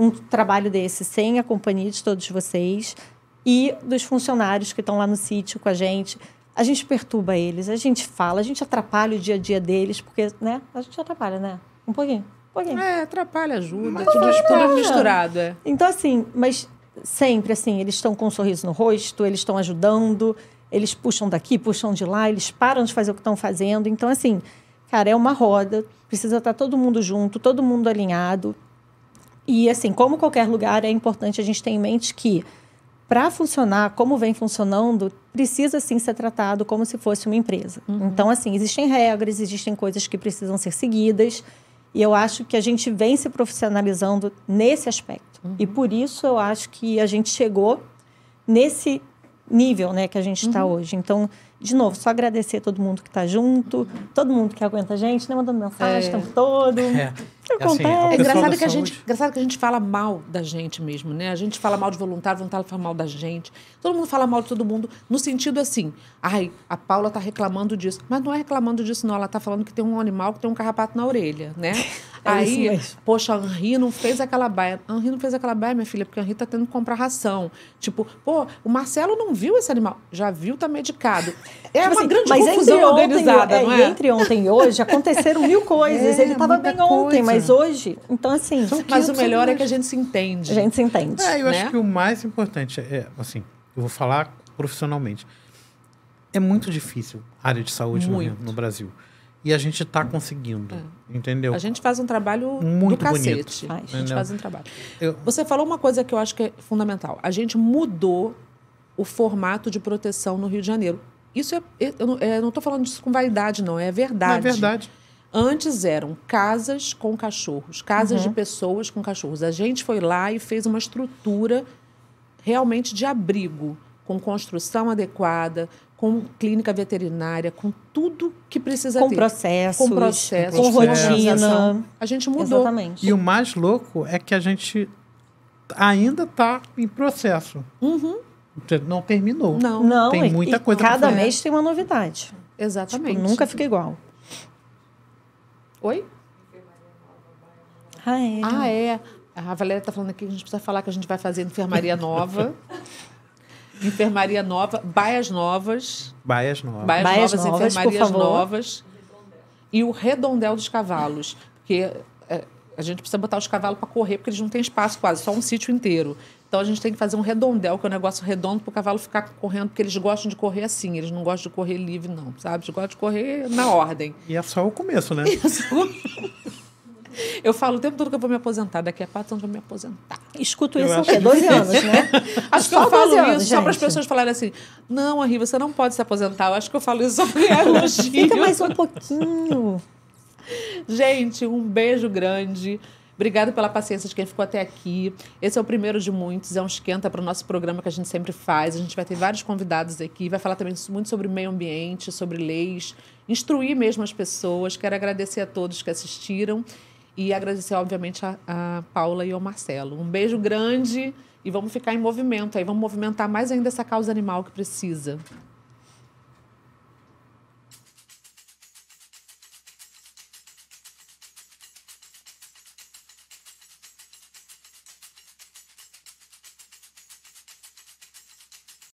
um trabalho desse sem a companhia de todos vocês e dos funcionários que estão lá no sítio com a gente. A gente perturba eles, a gente fala, a gente atrapalha o dia a dia deles, porque, né? A gente atrapalha, né? Um pouquinho. Um pouquinho. É, atrapalha, ajuda. Tudo, tudo misturado, é. Então, assim, mas sempre, assim, eles estão com um sorriso no rosto, eles estão ajudando, eles puxam daqui, puxam de lá, eles param de fazer o que estão fazendo. Então, assim, cara, é uma roda, precisa estar todo mundo junto, todo mundo alinhado, e assim, como qualquer lugar, é importante a gente ter em mente que para funcionar como vem funcionando, precisa sim ser tratado como se fosse uma empresa. Uhum. Então, assim, existem regras, existem coisas que precisam ser seguidas. E eu acho que a gente vem se profissionalizando nesse aspecto. Uhum. E por isso eu acho que a gente chegou nesse nível né, que a gente está uhum. hoje. Então, de novo, só agradecer todo mundo que está junto, todo mundo que aguenta a gente, né, mandando mensagem é. o tempo todo. É. É assim, é engraçado que, a gente, engraçado que a gente fala mal da gente mesmo, né? A gente fala mal de voluntário, voluntário fala mal da gente. Todo mundo fala mal de todo mundo, no sentido assim, ai, a Paula tá reclamando disso. Mas não é reclamando disso, não. Ela tá falando que tem um animal que tem um carrapato na orelha, né? É Aí, poxa, a Henri não fez aquela baia. A Henri não fez aquela baia, minha filha, porque a Henri tá tendo que comprar ração. Tipo, pô, o Marcelo não viu esse animal. Já viu, tá medicado. É tipo uma assim, grande mas confusão organizada, ontem, é, não é? E Entre ontem e hoje aconteceram mil coisas. É, ele tava bem ontem, coisa. mas mas é. hoje, então assim. Mas o melhor é que a gente se entende. A gente se entende. É, eu né? acho que o mais importante é, assim, eu vou falar profissionalmente. É muito difícil a área de saúde no, no, Brasil. E a gente está conseguindo, é. entendeu? A gente faz um trabalho muito do cacete. Bonito, a gente faz um trabalho. Eu... Você falou uma coisa que eu acho que é fundamental. A gente mudou o formato de proteção no Rio de Janeiro. Isso é, é eu não é, estou falando disso com validade, não, é verdade. é verdade. Antes eram casas com cachorros, casas uhum. de pessoas com cachorros. A gente foi lá e fez uma estrutura realmente de abrigo, com construção adequada, com clínica veterinária, com tudo que precisa com ter. Processos, com processos, com rotina. A gente mudou. Exatamente. E o mais louco é que a gente ainda está em processo. Uhum. Não terminou. Não, não. Tem muita e, coisa. E cada mês tem uma novidade. Tipo, Exatamente. Tipo, nunca fica igual. Oi? Ah, é. Ah, é. A Valéria está falando aqui que a gente precisa falar que a gente vai fazer enfermaria nova. enfermaria nova, baias novas. Baias novas. Baias, baias novas, novas, enfermarias novas. E o redondel dos cavalos. Porque é, a gente precisa botar os cavalos para correr, porque eles não têm espaço quase, só um sítio inteiro. Então a gente tem que fazer um redondel, que é um negócio redondo para o cavalo ficar correndo, porque eles gostam de correr assim, eles não gostam de correr livre, não, sabe? Eles gostam de correr na ordem. E é só o começo, né? Isso. Eu falo o tempo todo que eu vou me aposentar, daqui a quatro anos eu vou me aposentar. Escuto eu isso há quê? 12 anos, né? acho que eu falo anos, isso gente. só para as pessoas falarem assim: não, Henri, você não pode se aposentar. Eu acho que eu falo isso só para ganhar elogio. Fica mais um pouquinho. Gente, um beijo grande. Obrigado pela paciência de quem ficou até aqui. Esse é o primeiro de muitos, é um esquenta para o nosso programa que a gente sempre faz. A gente vai ter vários convidados aqui, vai falar também muito sobre meio ambiente, sobre leis, instruir mesmo as pessoas. Quero agradecer a todos que assistiram e agradecer, obviamente, a, a Paula e ao Marcelo. Um beijo grande e vamos ficar em movimento aí, vamos movimentar mais ainda essa causa animal que precisa.